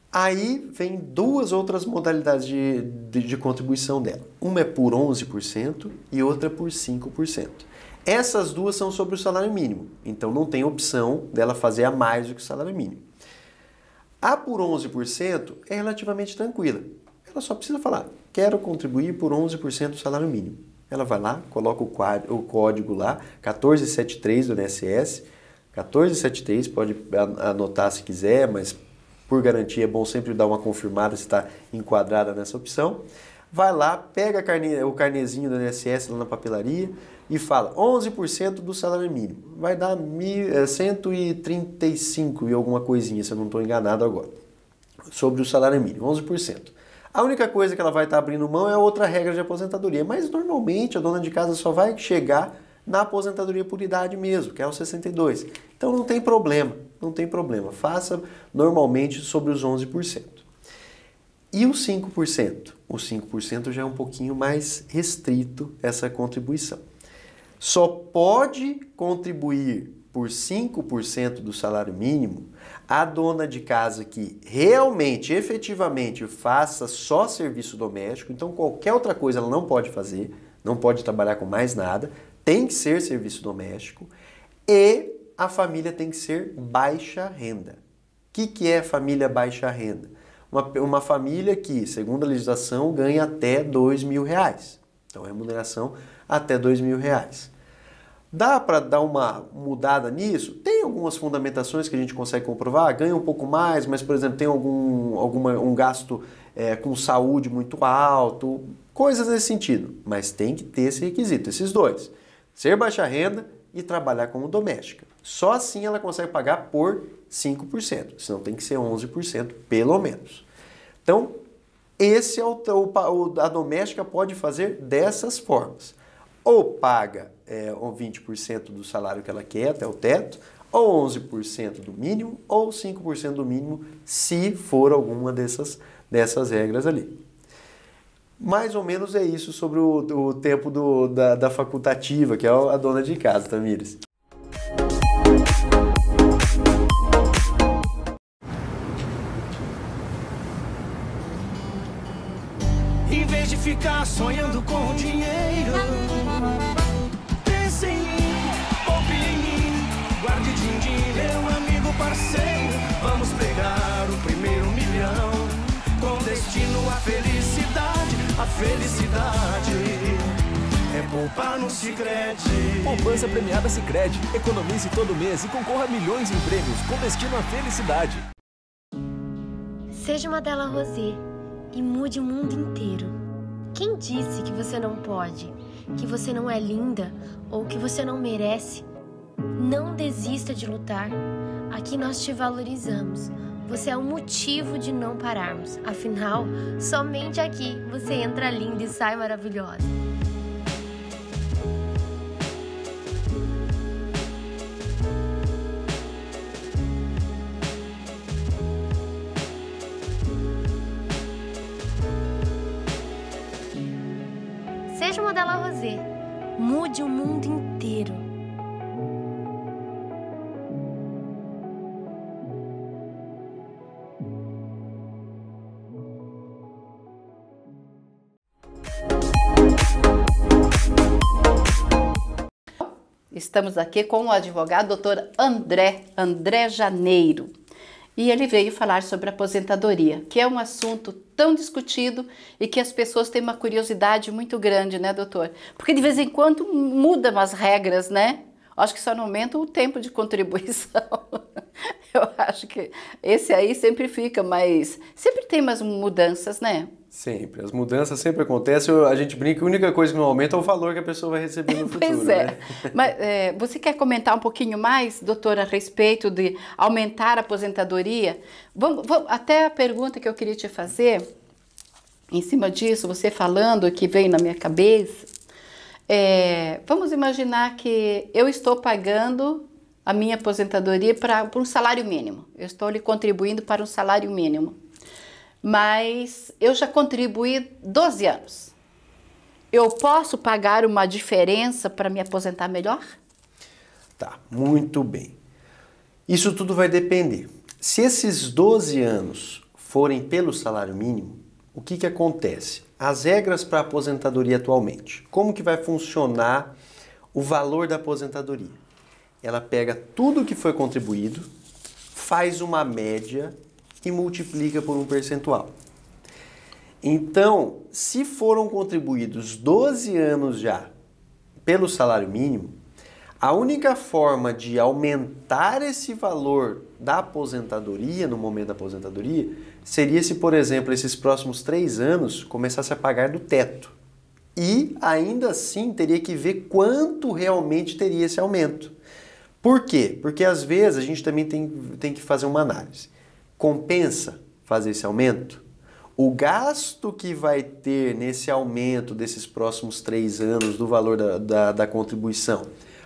Aí vem duas outras modalidades de, de, de contribuição dela. Uma é por 11% e outra é por 5%. Essas duas são sobre o salário mínimo, então não tem opção dela fazer a mais do que o salário mínimo. A por 11% é relativamente tranquila. Ela só precisa falar: quero contribuir por 11% do salário mínimo. Ela vai lá, coloca o, quadro, o código lá, 1473 do NSS. 1473, pode anotar se quiser, mas por garantia é bom sempre dar uma confirmada se está enquadrada nessa opção. Vai lá, pega carne, o carnezinho do NSS lá na papelaria e fala 11% do salário mínimo. Vai dar mil, é, 135 e alguma coisinha, se eu não estou enganado agora, sobre o salário mínimo, 11%. A única coisa que ela vai estar tá abrindo mão é outra regra de aposentadoria. Mas normalmente a dona de casa só vai chegar na aposentadoria por idade mesmo, que é os 62. Então não tem problema, não tem problema. Faça normalmente sobre os 11%. E os 5%? Os 5% já é um pouquinho mais restrito essa contribuição. Só pode contribuir por 5% do salário mínimo, a dona de casa que realmente, efetivamente faça só serviço doméstico, então qualquer outra coisa ela não pode fazer, não pode trabalhar com mais nada, tem que ser serviço doméstico e a família tem que ser baixa renda. O que, que é família baixa renda? Uma, uma família que, segundo a legislação, ganha até dois mil reais. Então, remuneração até dois mil reais. Dá para dar uma mudada nisso? Tem algumas fundamentações que a gente consegue comprovar, ganha um pouco mais, mas, por exemplo, tem algum alguma, um gasto é, com saúde muito alto, coisas nesse sentido. Mas tem que ter esse requisito, esses dois. Ser baixa renda e trabalhar como doméstica. Só assim ela consegue pagar por 5%, senão tem que ser 11% pelo menos. Então, esse é o, o a doméstica pode fazer dessas formas ou paga é, 20% do salário que ela quer, até o teto, ou 11% do mínimo, ou 5% do mínimo, se for alguma dessas, dessas regras ali. Mais ou menos é isso sobre o, o tempo do, da, da facultativa, que é a dona de casa, Tamires. ficar sonhando com dinheiro. Pense em mim, poupe em mim, guarde din-din, meu amigo parceiro. Vamos pegar o primeiro milhão, com destino à felicidade, a felicidade é poupar no Sicredi. Poupança premiada Sicredi. Economize todo mês e concorra a milhões em prêmios com destino à felicidade. Seja uma Della Rosé e mude o mundo inteiro. Quem disse que você não pode, que você não é linda ou que você não merece? Não desista de lutar. Aqui nós te valorizamos. Você é o motivo de não pararmos. Afinal, somente aqui você entra linda e sai maravilhosa. La Rosé. Mude o mundo inteiro. Estamos aqui com o advogado doutor André, André Janeiro e ele veio falar sobre aposentadoria, que é um assunto tão discutido e que as pessoas têm uma curiosidade muito grande, né, doutor? Porque de vez em quando mudam as regras, né? Acho que só não aumenta o tempo de contribuição. [LAUGHS] Eu acho que esse aí sempre fica, mas sempre tem umas mudanças, né? Sempre. As mudanças sempre acontecem. A gente brinca, a única coisa que não aumenta é o valor que a pessoa vai receber no [LAUGHS] futuro. Pois é. Né? Mas é, você quer comentar um pouquinho mais, doutora, a respeito de aumentar a aposentadoria? Vamos, vamos, até a pergunta que eu queria te fazer, em cima disso, você falando que veio na minha cabeça. É, vamos imaginar que eu estou pagando a minha aposentadoria para um salário mínimo. Eu estou lhe contribuindo para um salário mínimo mas eu já contribuí 12 anos. Eu posso pagar uma diferença para me aposentar melhor? Tá, muito bem. Isso tudo vai depender. Se esses 12 anos forem pelo salário mínimo, o que, que acontece? As regras para a aposentadoria atualmente. Como que vai funcionar o valor da aposentadoria? Ela pega tudo que foi contribuído, faz uma média que multiplica por um percentual. Então, se foram contribuídos 12 anos já pelo salário mínimo, a única forma de aumentar esse valor da aposentadoria, no momento da aposentadoria, seria se, por exemplo, esses próximos três anos começasse a pagar do teto. E ainda assim teria que ver quanto realmente teria esse aumento. Por quê? Porque às vezes a gente também tem, tem que fazer uma análise. Compensa fazer esse aumento? O gasto que vai ter nesse aumento desses próximos três anos do valor da, da, da contribuição,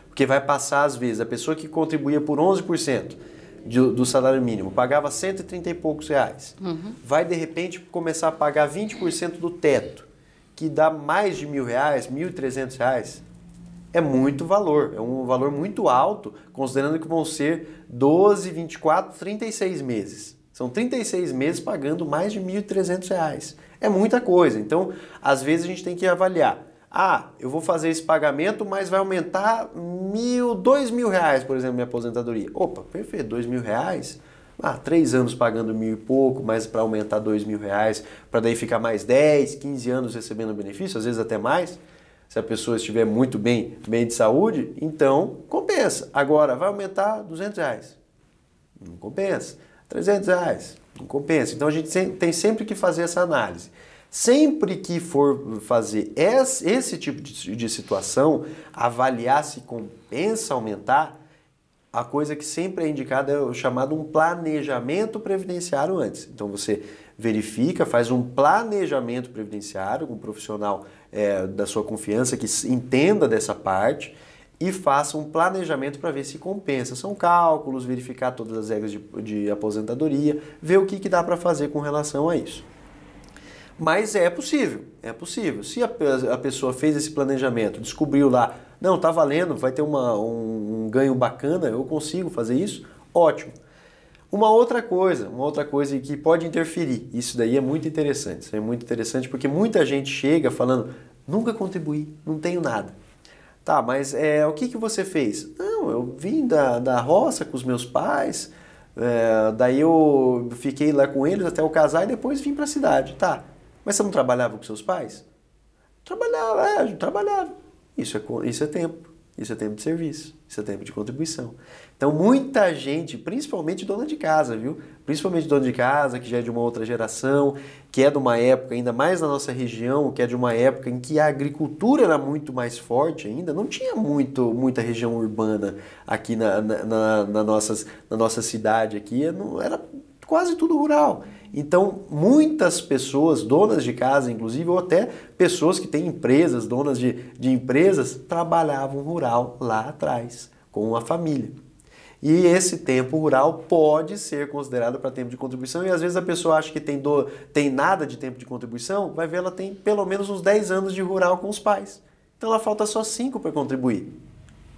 porque vai passar às vezes, a pessoa que contribuía por 11%, do, do, salário mínimo, pagava 130 e poucos reais, uhum. vai de repente começar a pagar 20% do teto, que dá mais de mil reais, mil trezentos reais, é muito valor, é um valor muito alto, considerando que vão ser 12, 24, 36 meses. São 36 meses pagando mais de R$ 1.300. É muita coisa. Então, às vezes a gente tem que avaliar. Ah, eu vou fazer esse pagamento, mas vai aumentar mil, dois mil reais, por exemplo, minha aposentadoria. Opa, perfeito, dois mil reais? Ah, três anos pagando mil e pouco, mas para aumentar dois mil reais, para daí ficar mais 10, 15 anos recebendo benefício, às vezes até mais. Se a pessoa estiver muito bem, bem de saúde, então compensa. Agora, vai aumentar 200 reais? Não compensa. 300 reais, não compensa. Então a gente tem sempre que fazer essa análise. Sempre que for fazer esse tipo de situação, avaliar se compensa aumentar, a coisa que sempre é indicada é o chamado um planejamento previdenciário antes. Então você verifica, faz um planejamento previdenciário com um profissional é, da sua confiança que entenda dessa parte e faça um planejamento para ver se compensa. São cálculos, verificar todas as regras de, de aposentadoria, ver o que, que dá para fazer com relação a isso. Mas é possível, é possível. Se a, a pessoa fez esse planejamento, descobriu lá, não, tá valendo, vai ter uma, um, um ganho bacana, eu consigo fazer isso, ótimo. Uma outra coisa, uma outra coisa que pode interferir, isso daí é muito interessante, isso é muito interessante porque muita gente chega falando, nunca contribuí, não tenho nada. Tá, mas é, o que, que você fez? Não, eu vim da, da roça com os meus pais, é, daí eu fiquei lá com eles até eu casar e depois vim para a cidade. Tá, mas você não trabalhava com seus pais? Trabalhava, é, trabalhava. Isso é, isso é tempo. Isso é tempo de serviço, isso é tempo de contribuição. Então, muita gente, principalmente dona de casa, viu? Principalmente dona de casa, que já é de uma outra geração, que é de uma época, ainda mais na nossa região, que é de uma época em que a agricultura era muito mais forte ainda, não tinha muito, muita região urbana aqui na, na, na, na nossas, na nossa cidade, aqui, é, não, era quase tudo rural. Então, muitas pessoas, donas de casa, inclusive, ou até pessoas que têm empresas, donas de, de empresas, trabalhavam rural lá atrás, com a família. E esse tempo rural pode ser considerado para tempo de contribuição, e às vezes a pessoa acha que tem, do, tem nada de tempo de contribuição, vai ver ela tem pelo menos uns 10 anos de rural com os pais. Então ela falta só 5 para contribuir.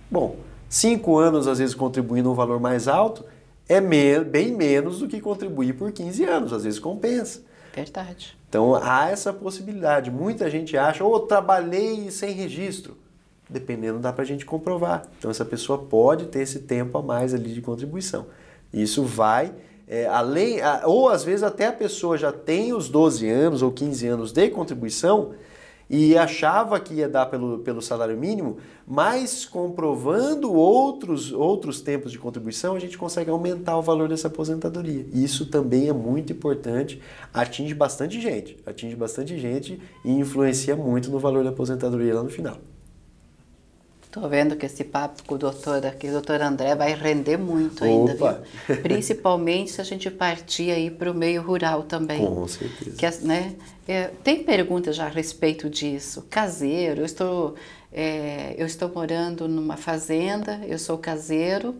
Bom, 5 anos às vezes contribuindo um valor mais alto, é me bem menos do que contribuir por 15 anos, às vezes compensa. Verdade. Então há essa possibilidade. Muita gente acha, ou oh, trabalhei sem registro. Dependendo, dá para a gente comprovar. Então essa pessoa pode ter esse tempo a mais ali de contribuição. Isso vai é, além, ou às vezes até a pessoa já tem os 12 anos ou 15 anos de contribuição, e achava que ia dar pelo, pelo salário mínimo, mas comprovando outros, outros tempos de contribuição, a gente consegue aumentar o valor dessa aposentadoria. isso também é muito importante, atinge bastante gente, atinge bastante gente e influencia muito no valor da aposentadoria lá no final. Estou vendo que esse papo com o doutor aqui, o doutor André, vai render muito ainda, viu? [LAUGHS] [LAUGHS] Principalmente se a gente partir aí para o meio rural também. Com certeza. Que, né, é, tem perguntas já a respeito disso. Caseiro, eu estou, é, eu estou morando numa fazenda, eu sou caseiro,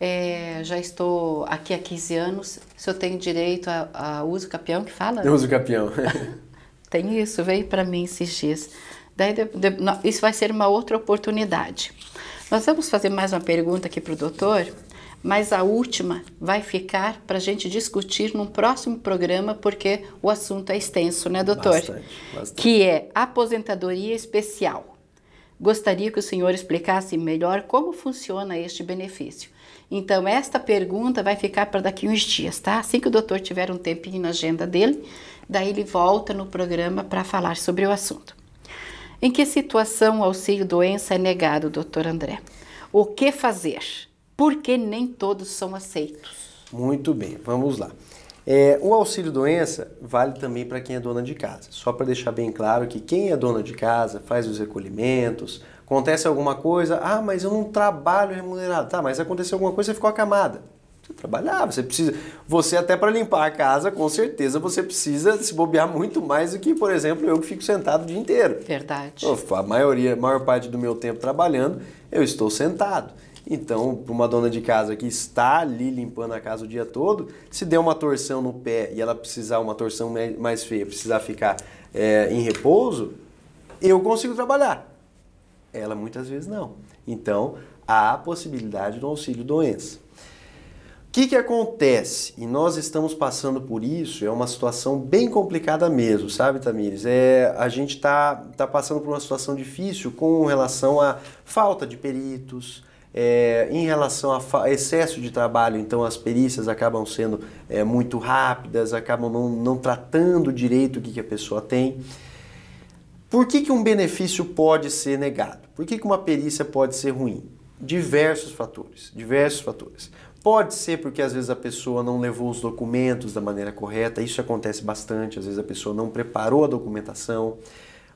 é, já estou aqui há 15 anos, se eu tenho direito a, a uso capião, que fala? Né? Eu uso capião. [LAUGHS] tem isso, veio para mim esses dias. Daí, de, de, isso vai ser uma outra oportunidade. Nós vamos fazer mais uma pergunta aqui para o doutor, mas a última vai ficar para a gente discutir num próximo programa, porque o assunto é extenso, né, doutor? Bastante, bastante. Que é aposentadoria especial. Gostaria que o senhor explicasse melhor como funciona este benefício. Então, esta pergunta vai ficar para daqui uns dias, tá? Assim que o doutor tiver um tempinho na agenda dele, daí ele volta no programa para falar sobre o assunto. Em que situação o auxílio-doença é negado, doutor André? O que fazer? Porque nem todos são aceitos. Muito bem, vamos lá. É, o auxílio-doença vale também para quem é dona de casa. Só para deixar bem claro que quem é dona de casa faz os recolhimentos, acontece alguma coisa, ah, mas eu não trabalho remunerado. Tá, mas aconteceu alguma coisa e ficou acamada. Você trabalhava, você precisa. Você até para limpar a casa, com certeza, você precisa se bobear muito mais do que, por exemplo, eu que fico sentado o dia inteiro. Verdade. a maioria, a maior parte do meu tempo trabalhando, eu estou sentado. Então, para uma dona de casa que está ali limpando a casa o dia todo, se der uma torção no pé e ela precisar uma torção mais feia, precisar ficar é, em repouso, eu consigo trabalhar. Ela muitas vezes não. Então, há a possibilidade do auxílio doença que, que acontece? E nós estamos passando por isso, é uma situação bem complicada mesmo, sabe, Tamires? É, a gente está tá passando por uma situação difícil com relação à falta de peritos, é, em relação a excesso de trabalho, então as perícias acabam sendo é, muito rápidas, acabam não, não tratando direito o que, que a pessoa tem. Por que, que um benefício pode ser negado? Por que, que uma perícia pode ser ruim? Diversos fatores, diversos fatores. Pode ser porque às vezes a pessoa não levou os documentos da maneira correta, isso acontece bastante, às vezes a pessoa não preparou a documentação.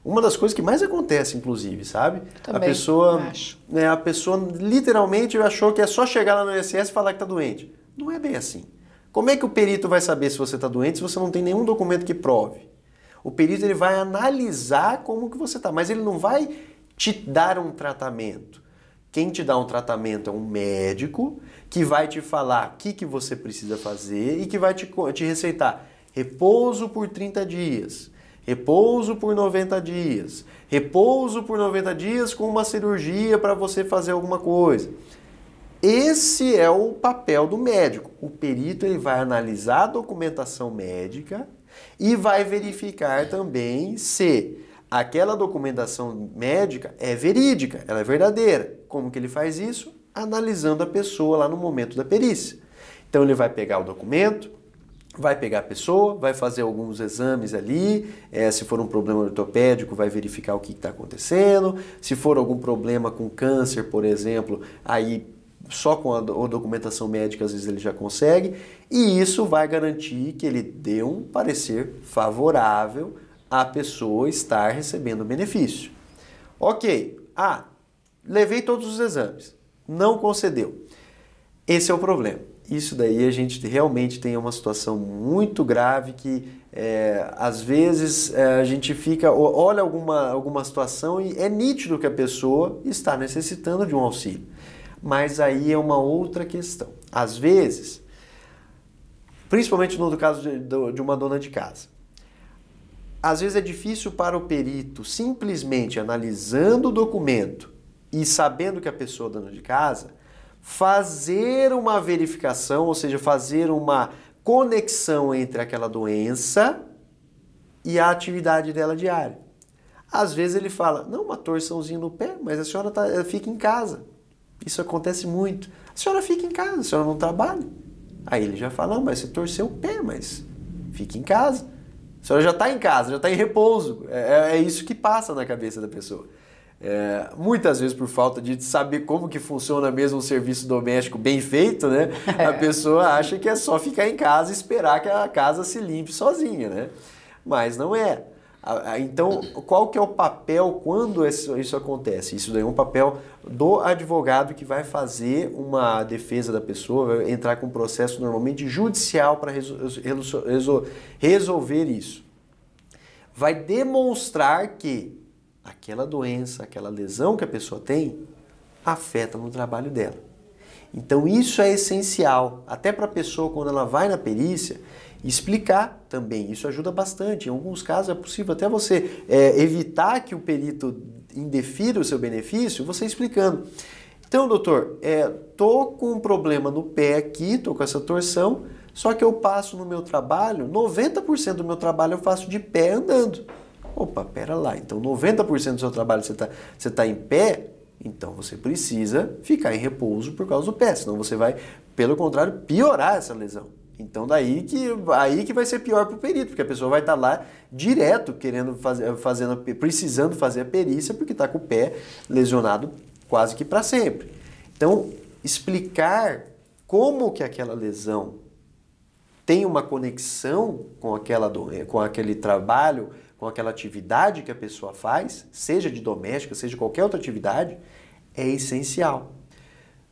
Uma das coisas que mais acontece, inclusive, sabe? Também, a pessoa, acho. Né, a pessoa literalmente achou que é só chegar lá no INSS e falar que está doente. Não é bem assim. Como é que o perito vai saber se você está doente se você não tem nenhum documento que prove? O perito ele vai analisar como que você está, mas ele não vai te dar um tratamento. Quem te dá um tratamento é um médico que vai te falar o que, que você precisa fazer e que vai te, te receitar repouso por 30 dias, repouso por 90 dias, repouso por 90 dias com uma cirurgia para você fazer alguma coisa. Esse é o papel do médico. O perito ele vai analisar a documentação médica e vai verificar também se aquela documentação médica é verídica, ela é verdadeira. Como que ele faz isso? Analisando a pessoa lá no momento da perícia. Então ele vai pegar o documento, vai pegar a pessoa, vai fazer alguns exames ali, é, se for um problema ortopédico, vai verificar o que está acontecendo, se for algum problema com câncer, por exemplo, aí só com a documentação médica às vezes ele já consegue, e isso vai garantir que ele dê um parecer favorável à pessoa estar recebendo o benefício. Ok, ah, Levei todos os exames, não concedeu. Esse é o problema. Isso daí a gente realmente tem uma situação muito grave que é, às vezes é, a gente fica, olha alguma, alguma situação e é nítido que a pessoa está necessitando de um auxílio. Mas aí é uma outra questão. Às vezes, principalmente no caso de, de uma dona de casa, às vezes é difícil para o perito simplesmente analisando o documento e sabendo que a pessoa é dona de casa, fazer uma verificação, ou seja, fazer uma conexão entre aquela doença e a atividade dela diária. Às vezes ele fala, não, uma torçãozinha no pé, mas a senhora tá, fica em casa. Isso acontece muito. A senhora fica em casa, a senhora não trabalha. Aí ele já fala, mas você torceu o pé, mas fica em casa. A senhora já está em casa, já está em repouso. É, é, é isso que passa na cabeça da pessoa. É, muitas vezes por falta de saber como que funciona mesmo um serviço doméstico bem feito, né? [LAUGHS] É. A pessoa acha que é só ficar em casa e esperar que a casa se limpe sozinha, né? Mas não é. Então, qual que é o papel quando isso acontece? Isso daí é um papel do advogado que vai fazer uma defesa da pessoa, vai entrar com um processo normalmente judicial para resolver isso. Vai demonstrar que aquela doença, aquela lesão que a pessoa tem, afeta no trabalho dela. Então isso é essencial, até para a pessoa quando ela vai na perícia, explicar também. Isso ajuda bastante. Em alguns casos é possível até você é, evitar que o perito indefira o seu benefício, você explicando. Então, doutor, é, tô com um problema no pé aqui, tô com essa torção, só que eu passo no meu trabalho, 90% do meu trabalho eu faço de pé andando. Opa, pera lá, então 90% do seu trabalho você está você tá em pé, então você precisa ficar em repouso por causa do pé, senão você vai, pelo contrário, piorar essa lesão. Então daí que aí que vai ser pior para o perito, porque a pessoa vai estar tá lá direto querendo fazer, fazendo, precisando fazer a perícia porque está com o pé lesionado quase que para sempre. Então explicar como que aquela lesão tem uma conexão com aquela eh, com aquele trabalho com aquela atividade que a pessoa faz, seja de doméstica, seja de qualquer outra atividade, é essencial.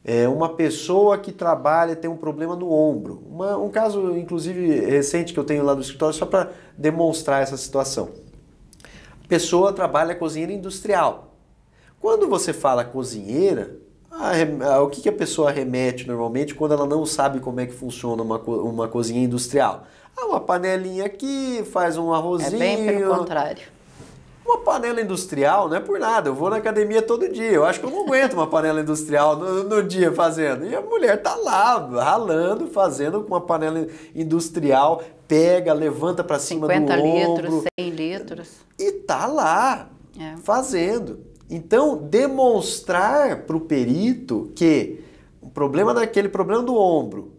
É uma pessoa que trabalha tem um problema no ombro. Uma, um caso, inclusive, recente que eu tenho lá no escritório, só para demonstrar essa situação. A pessoa trabalha cozinheira industrial. Quando você fala cozinheira, ah, o que, que, a pessoa remete normalmente quando ela não sabe como é que funciona uma, uma cozinha industrial? Ah, uma panelinha aqui, faz um arrozinho. É bem pelo contrário. Uma panela industrial não é por nada. Eu vou na academia todo dia. Eu acho que eu não aguento uma panela industrial no, no dia fazendo. E a mulher tá lá, ralando, fazendo com uma panela industrial, pega, levanta para cima do litros, ombro. 50 litros, 100 litros. E tá lá, é. fazendo. Então, demonstrar para o perito que o problema daquele problema do ombro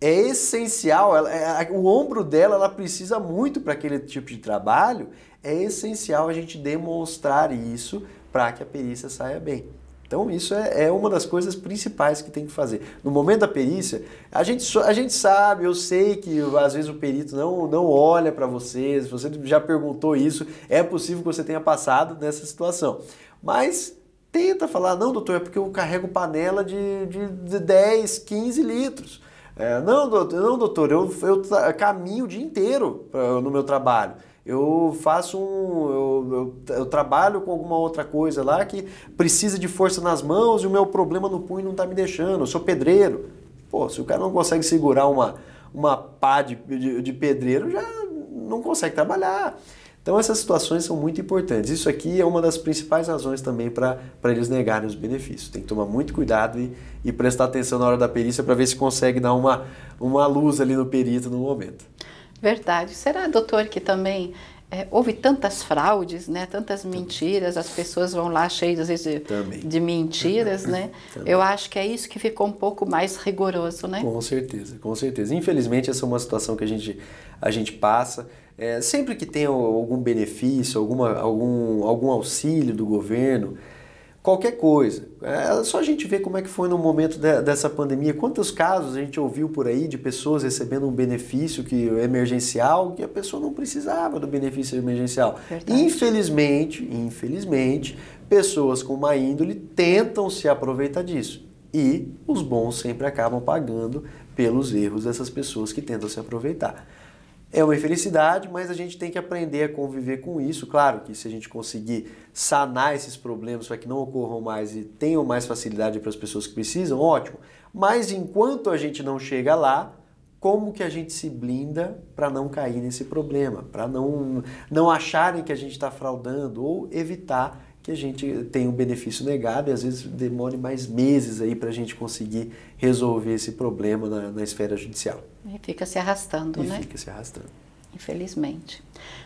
é essencial, ela, é, o ombro dela ela precisa muito para aquele tipo de trabalho, é essencial a gente demonstrar isso para que a perícia saia bem. Então isso é, é, uma das coisas principais que tem que fazer. No momento da perícia, a gente, a gente sabe, eu sei que às vezes o perito não, não olha para você, se você já perguntou isso, é possível que você tenha passado nessa situação. Mas tenta falar, não, doutor, é porque eu carrego panela de, de, de 10, 15 litros. É, não, doutor, não, doutor, eu, eu caminho o dia inteiro no meu trabalho. Eu faço um. Eu, eu, eu, trabalho com alguma outra coisa lá que precisa de força nas mãos e o meu problema no punho não está me deixando. Eu sou pedreiro. Pô, se o cara não consegue segurar uma, uma pá de, de, de pedreiro, já não consegue trabalhar. Então essas situações são muito importantes. Isso aqui é uma das principais razões também para eles negarem os benefícios. Tem que tomar muito cuidado e, e prestar atenção na hora da perícia para ver se consegue dar uma, uma luz ali no perito no momento. Verdade. Será, doutor, que também é, houve tantas fraudes, né? Tantas mentiras, as pessoas vão lá cheias às vezes de, de mentiras, né? [LAUGHS] Eu acho que é isso que ficou um pouco mais rigoroso, né? Com certeza, com certeza. Infelizmente essa é uma situação que a gente a gente passa. É, sempre que tem algum benefício, alguma, algum, algum auxílio do governo, qualquer coisa. É só a gente ver como é que foi no momento de, dessa pandemia. Quantos casos a gente ouviu por aí de pessoas recebendo um benefício que é emergencial que a pessoa não precisava do benefício emergencial. Verdade. Infelizmente, infelizmente, pessoas com má índole tentam se aproveitar disso. E os bons sempre acabam pagando pelos erros dessas pessoas que tentam se aproveitar. É uma infelicidade, mas a gente tem que aprender a conviver com isso. Claro que se a gente conseguir sanar esses problemas para que não ocorram mais e tenham mais facilidade para as pessoas que precisam, ótimo. Mas enquanto a gente não chega lá, como que a gente se blinda para não cair nesse problema, para não, não acharem que a gente está fraudando ou evitar que a gente tem um benefício negado e às vezes demore mais meses aí para a gente conseguir resolver esse problema na, na esfera judicial. E fica se arrastando, e né? Fica se arrastando. Infelizmente.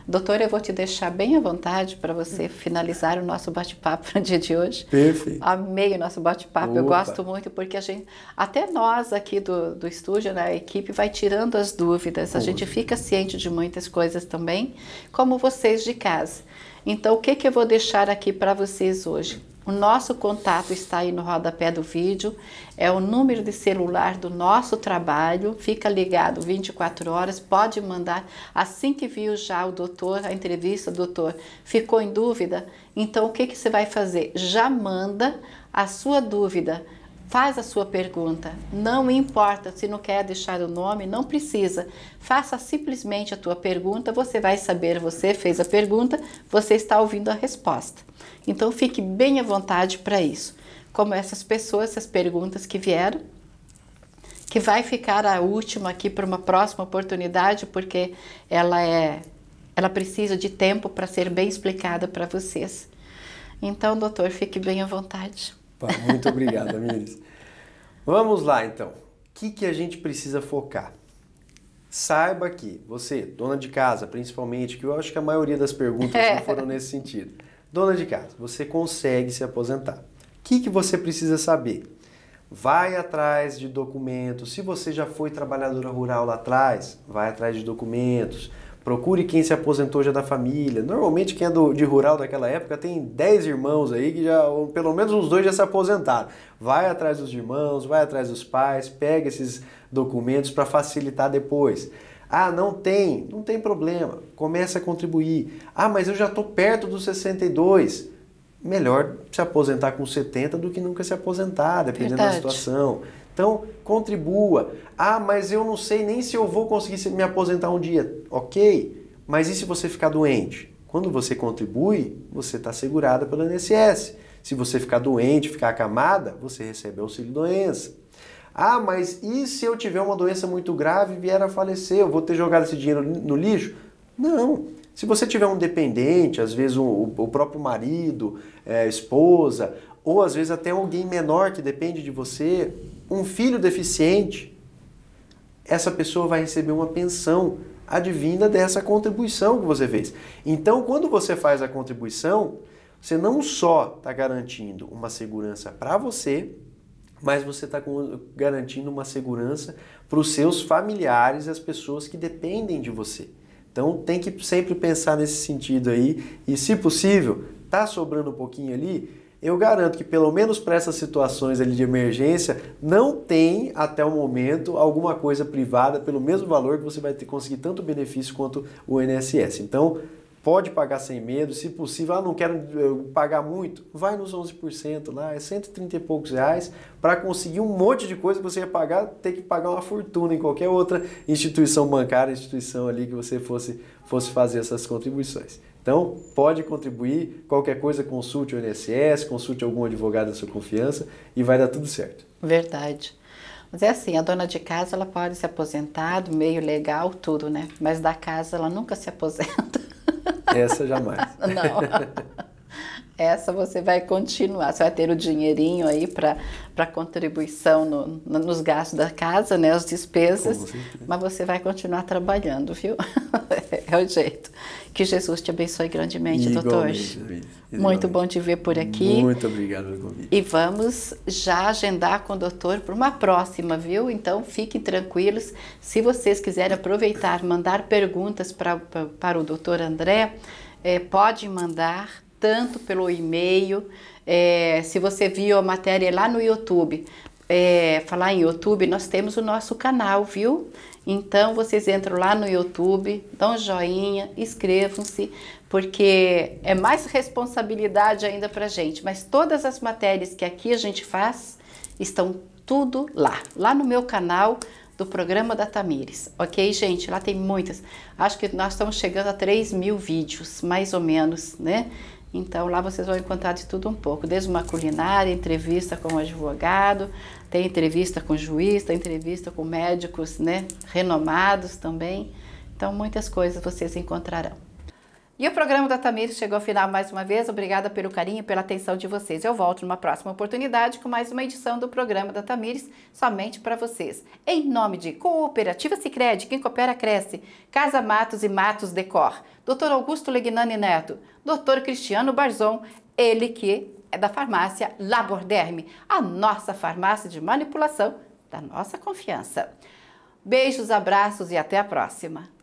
Doutor, eu vou te deixar bem à vontade para você finalizar o nosso bate-papo no dia de hoje. Perfeito. Amei o nosso bate-papo. Eu gosto muito porque a gente, até nós aqui do, do estúdio, né, a equipe vai tirando as dúvidas. A gente fica ciente de muitas coisas também, como vocês de casa. Então, o que, que eu vou deixar aqui para vocês hoje? O nosso contato está aí no rodapé do vídeo, é o número de celular do nosso trabalho, fica ligado 24 horas, pode mandar. Assim que viu já o doutor, a entrevista, doutor, ficou em dúvida? Então o que, que você vai fazer? Já manda a sua dúvida Faz a sua pergunta. Não importa se não quer deixar o nome, não precisa. Faça simplesmente a tua pergunta, você vai saber, você fez a pergunta, você está ouvindo a resposta. Então fique bem à vontade para isso. Como essas pessoas, essas perguntas que vieram, que vai ficar a última aqui para uma próxima oportunidade, porque ela é ela precisa de tempo para ser bem explicada para vocês. Então, doutor, fique bem à vontade. Muito obrigado, Amires. Vamos lá, então. O que, que a gente precisa focar? Saiba que você, dona de casa, principalmente, que eu acho que a maioria das perguntas não é. foram nesse sentido. Dona de casa, você consegue se aposentar. O que, que você precisa saber? Vai atrás de documentos. Se você já foi trabalhadora rural lá atrás, vai atrás de documentos. Procure quem se aposentou já da família. Normalmente quem é do, de rural daquela época tem 10 irmãos aí que já, pelo menos uns dois já se aposentaram. Vai atrás dos irmãos, vai atrás dos pais, pega esses documentos para facilitar depois. Ah, não tem, não tem problema. Começa a contribuir. Ah, mas eu já estou perto dos 62. Melhor se aposentar com 70 do que nunca se aposentar, dependendo Verdade. da situação. Então, contribua. Ah, mas eu não sei nem se eu vou conseguir me aposentar um dia. Ok, mas e se você ficar doente? Quando você contribui, você está segurada pelo INSS. Se você ficar doente, ficar acamada, você recebe auxílio-doença. Ah, mas e se eu tiver uma doença muito grave e vier a falecer? Eu vou ter jogado esse dinheiro no lixo? Não. Se você tiver um dependente, às vezes um, o próprio marido, é, esposa, ou às vezes até alguém menor que depende de você, um filho deficiente, essa pessoa vai receber uma pensão advinda dessa contribuição que você fez. Então, quando você faz a contribuição, você não só está garantindo uma segurança para você, mas você está garantindo uma segurança para os seus familiares e as pessoas que dependem de você. Então tem que sempre pensar nesse sentido aí e, se possível, tá sobrando um pouquinho ali, eu garanto que pelo menos para essas situações ali de emergência, não tem até o momento alguma coisa privada pelo mesmo valor que você vai ter, conseguir tanto benefício quanto o INSS. Então, pode pagar sem medo, se possível, ah, não quero pagar muito, vai nos 11% lá, é 130 e poucos reais, para conseguir um monte de coisa que você ia pagar, ter que pagar uma fortuna em qualquer outra instituição bancária, instituição ali que você fosse, fosse fazer essas contribuições. Então, pode contribuir, qualquer coisa consulte o INSS, consulte algum advogado da sua confiança e vai dar tudo certo. Verdade. Mas é assim, a dona de casa ela pode se aposentar do meio legal, tudo, né? Mas da casa ela nunca se aposenta. Essa jamais. [LAUGHS] Não. [LAUGHS] essa você vai continuar. Você vai ter o dinheirinho aí para contribuição no, no, nos gastos da casa, né? As despesas. Mas você vai continuar trabalhando, viu? [LAUGHS] é o jeito. Que Jesus te abençoe grandemente, Igualmente, doutor. Igualmente. Muito bom te ver por aqui. Muito obrigado pelo convite. E vamos já agendar com o doutor para uma próxima, viu? Então fiquem tranquilos. Se vocês quiserem aproveitar, mandar perguntas para o doutor André, é, pode mandar tanto pelo e-mail. É, se você viu a matéria lá no YouTube, é, falar em YouTube, nós temos o nosso canal, viu? Então vocês entram lá no YouTube, dão um joinha, inscrevam-se, porque é mais responsabilidade ainda para gente. Mas todas as matérias que aqui a gente faz estão tudo lá, lá no meu canal do programa da Tamires, ok, gente? Lá tem muitas. Acho que nós estamos chegando a 3 mil vídeos, mais ou menos, né? Então lá vocês vão encontrar de tudo um pouco, desde uma culinária, entrevista com um advogado, tem entrevista com juiz, tem entrevista com médicos, né, renomados também. Então muitas coisas vocês encontrarão. E o programa da Tamires chegou ao final mais uma vez. Obrigada pelo carinho e pela atenção de vocês. Eu volto numa próxima oportunidade com mais uma edição do programa da Tamires, somente para vocês. Em nome de Cooperativa Sicredi, quem coopera cresce. Casa Matos e Matos Decor. Dr. Augusto Legnani Neto, Dr. Cristiano Barzon, ele que é da farmácia Laborderme, a nossa farmácia de manipulação da nossa confiança. Beijos, abraços e até a próxima!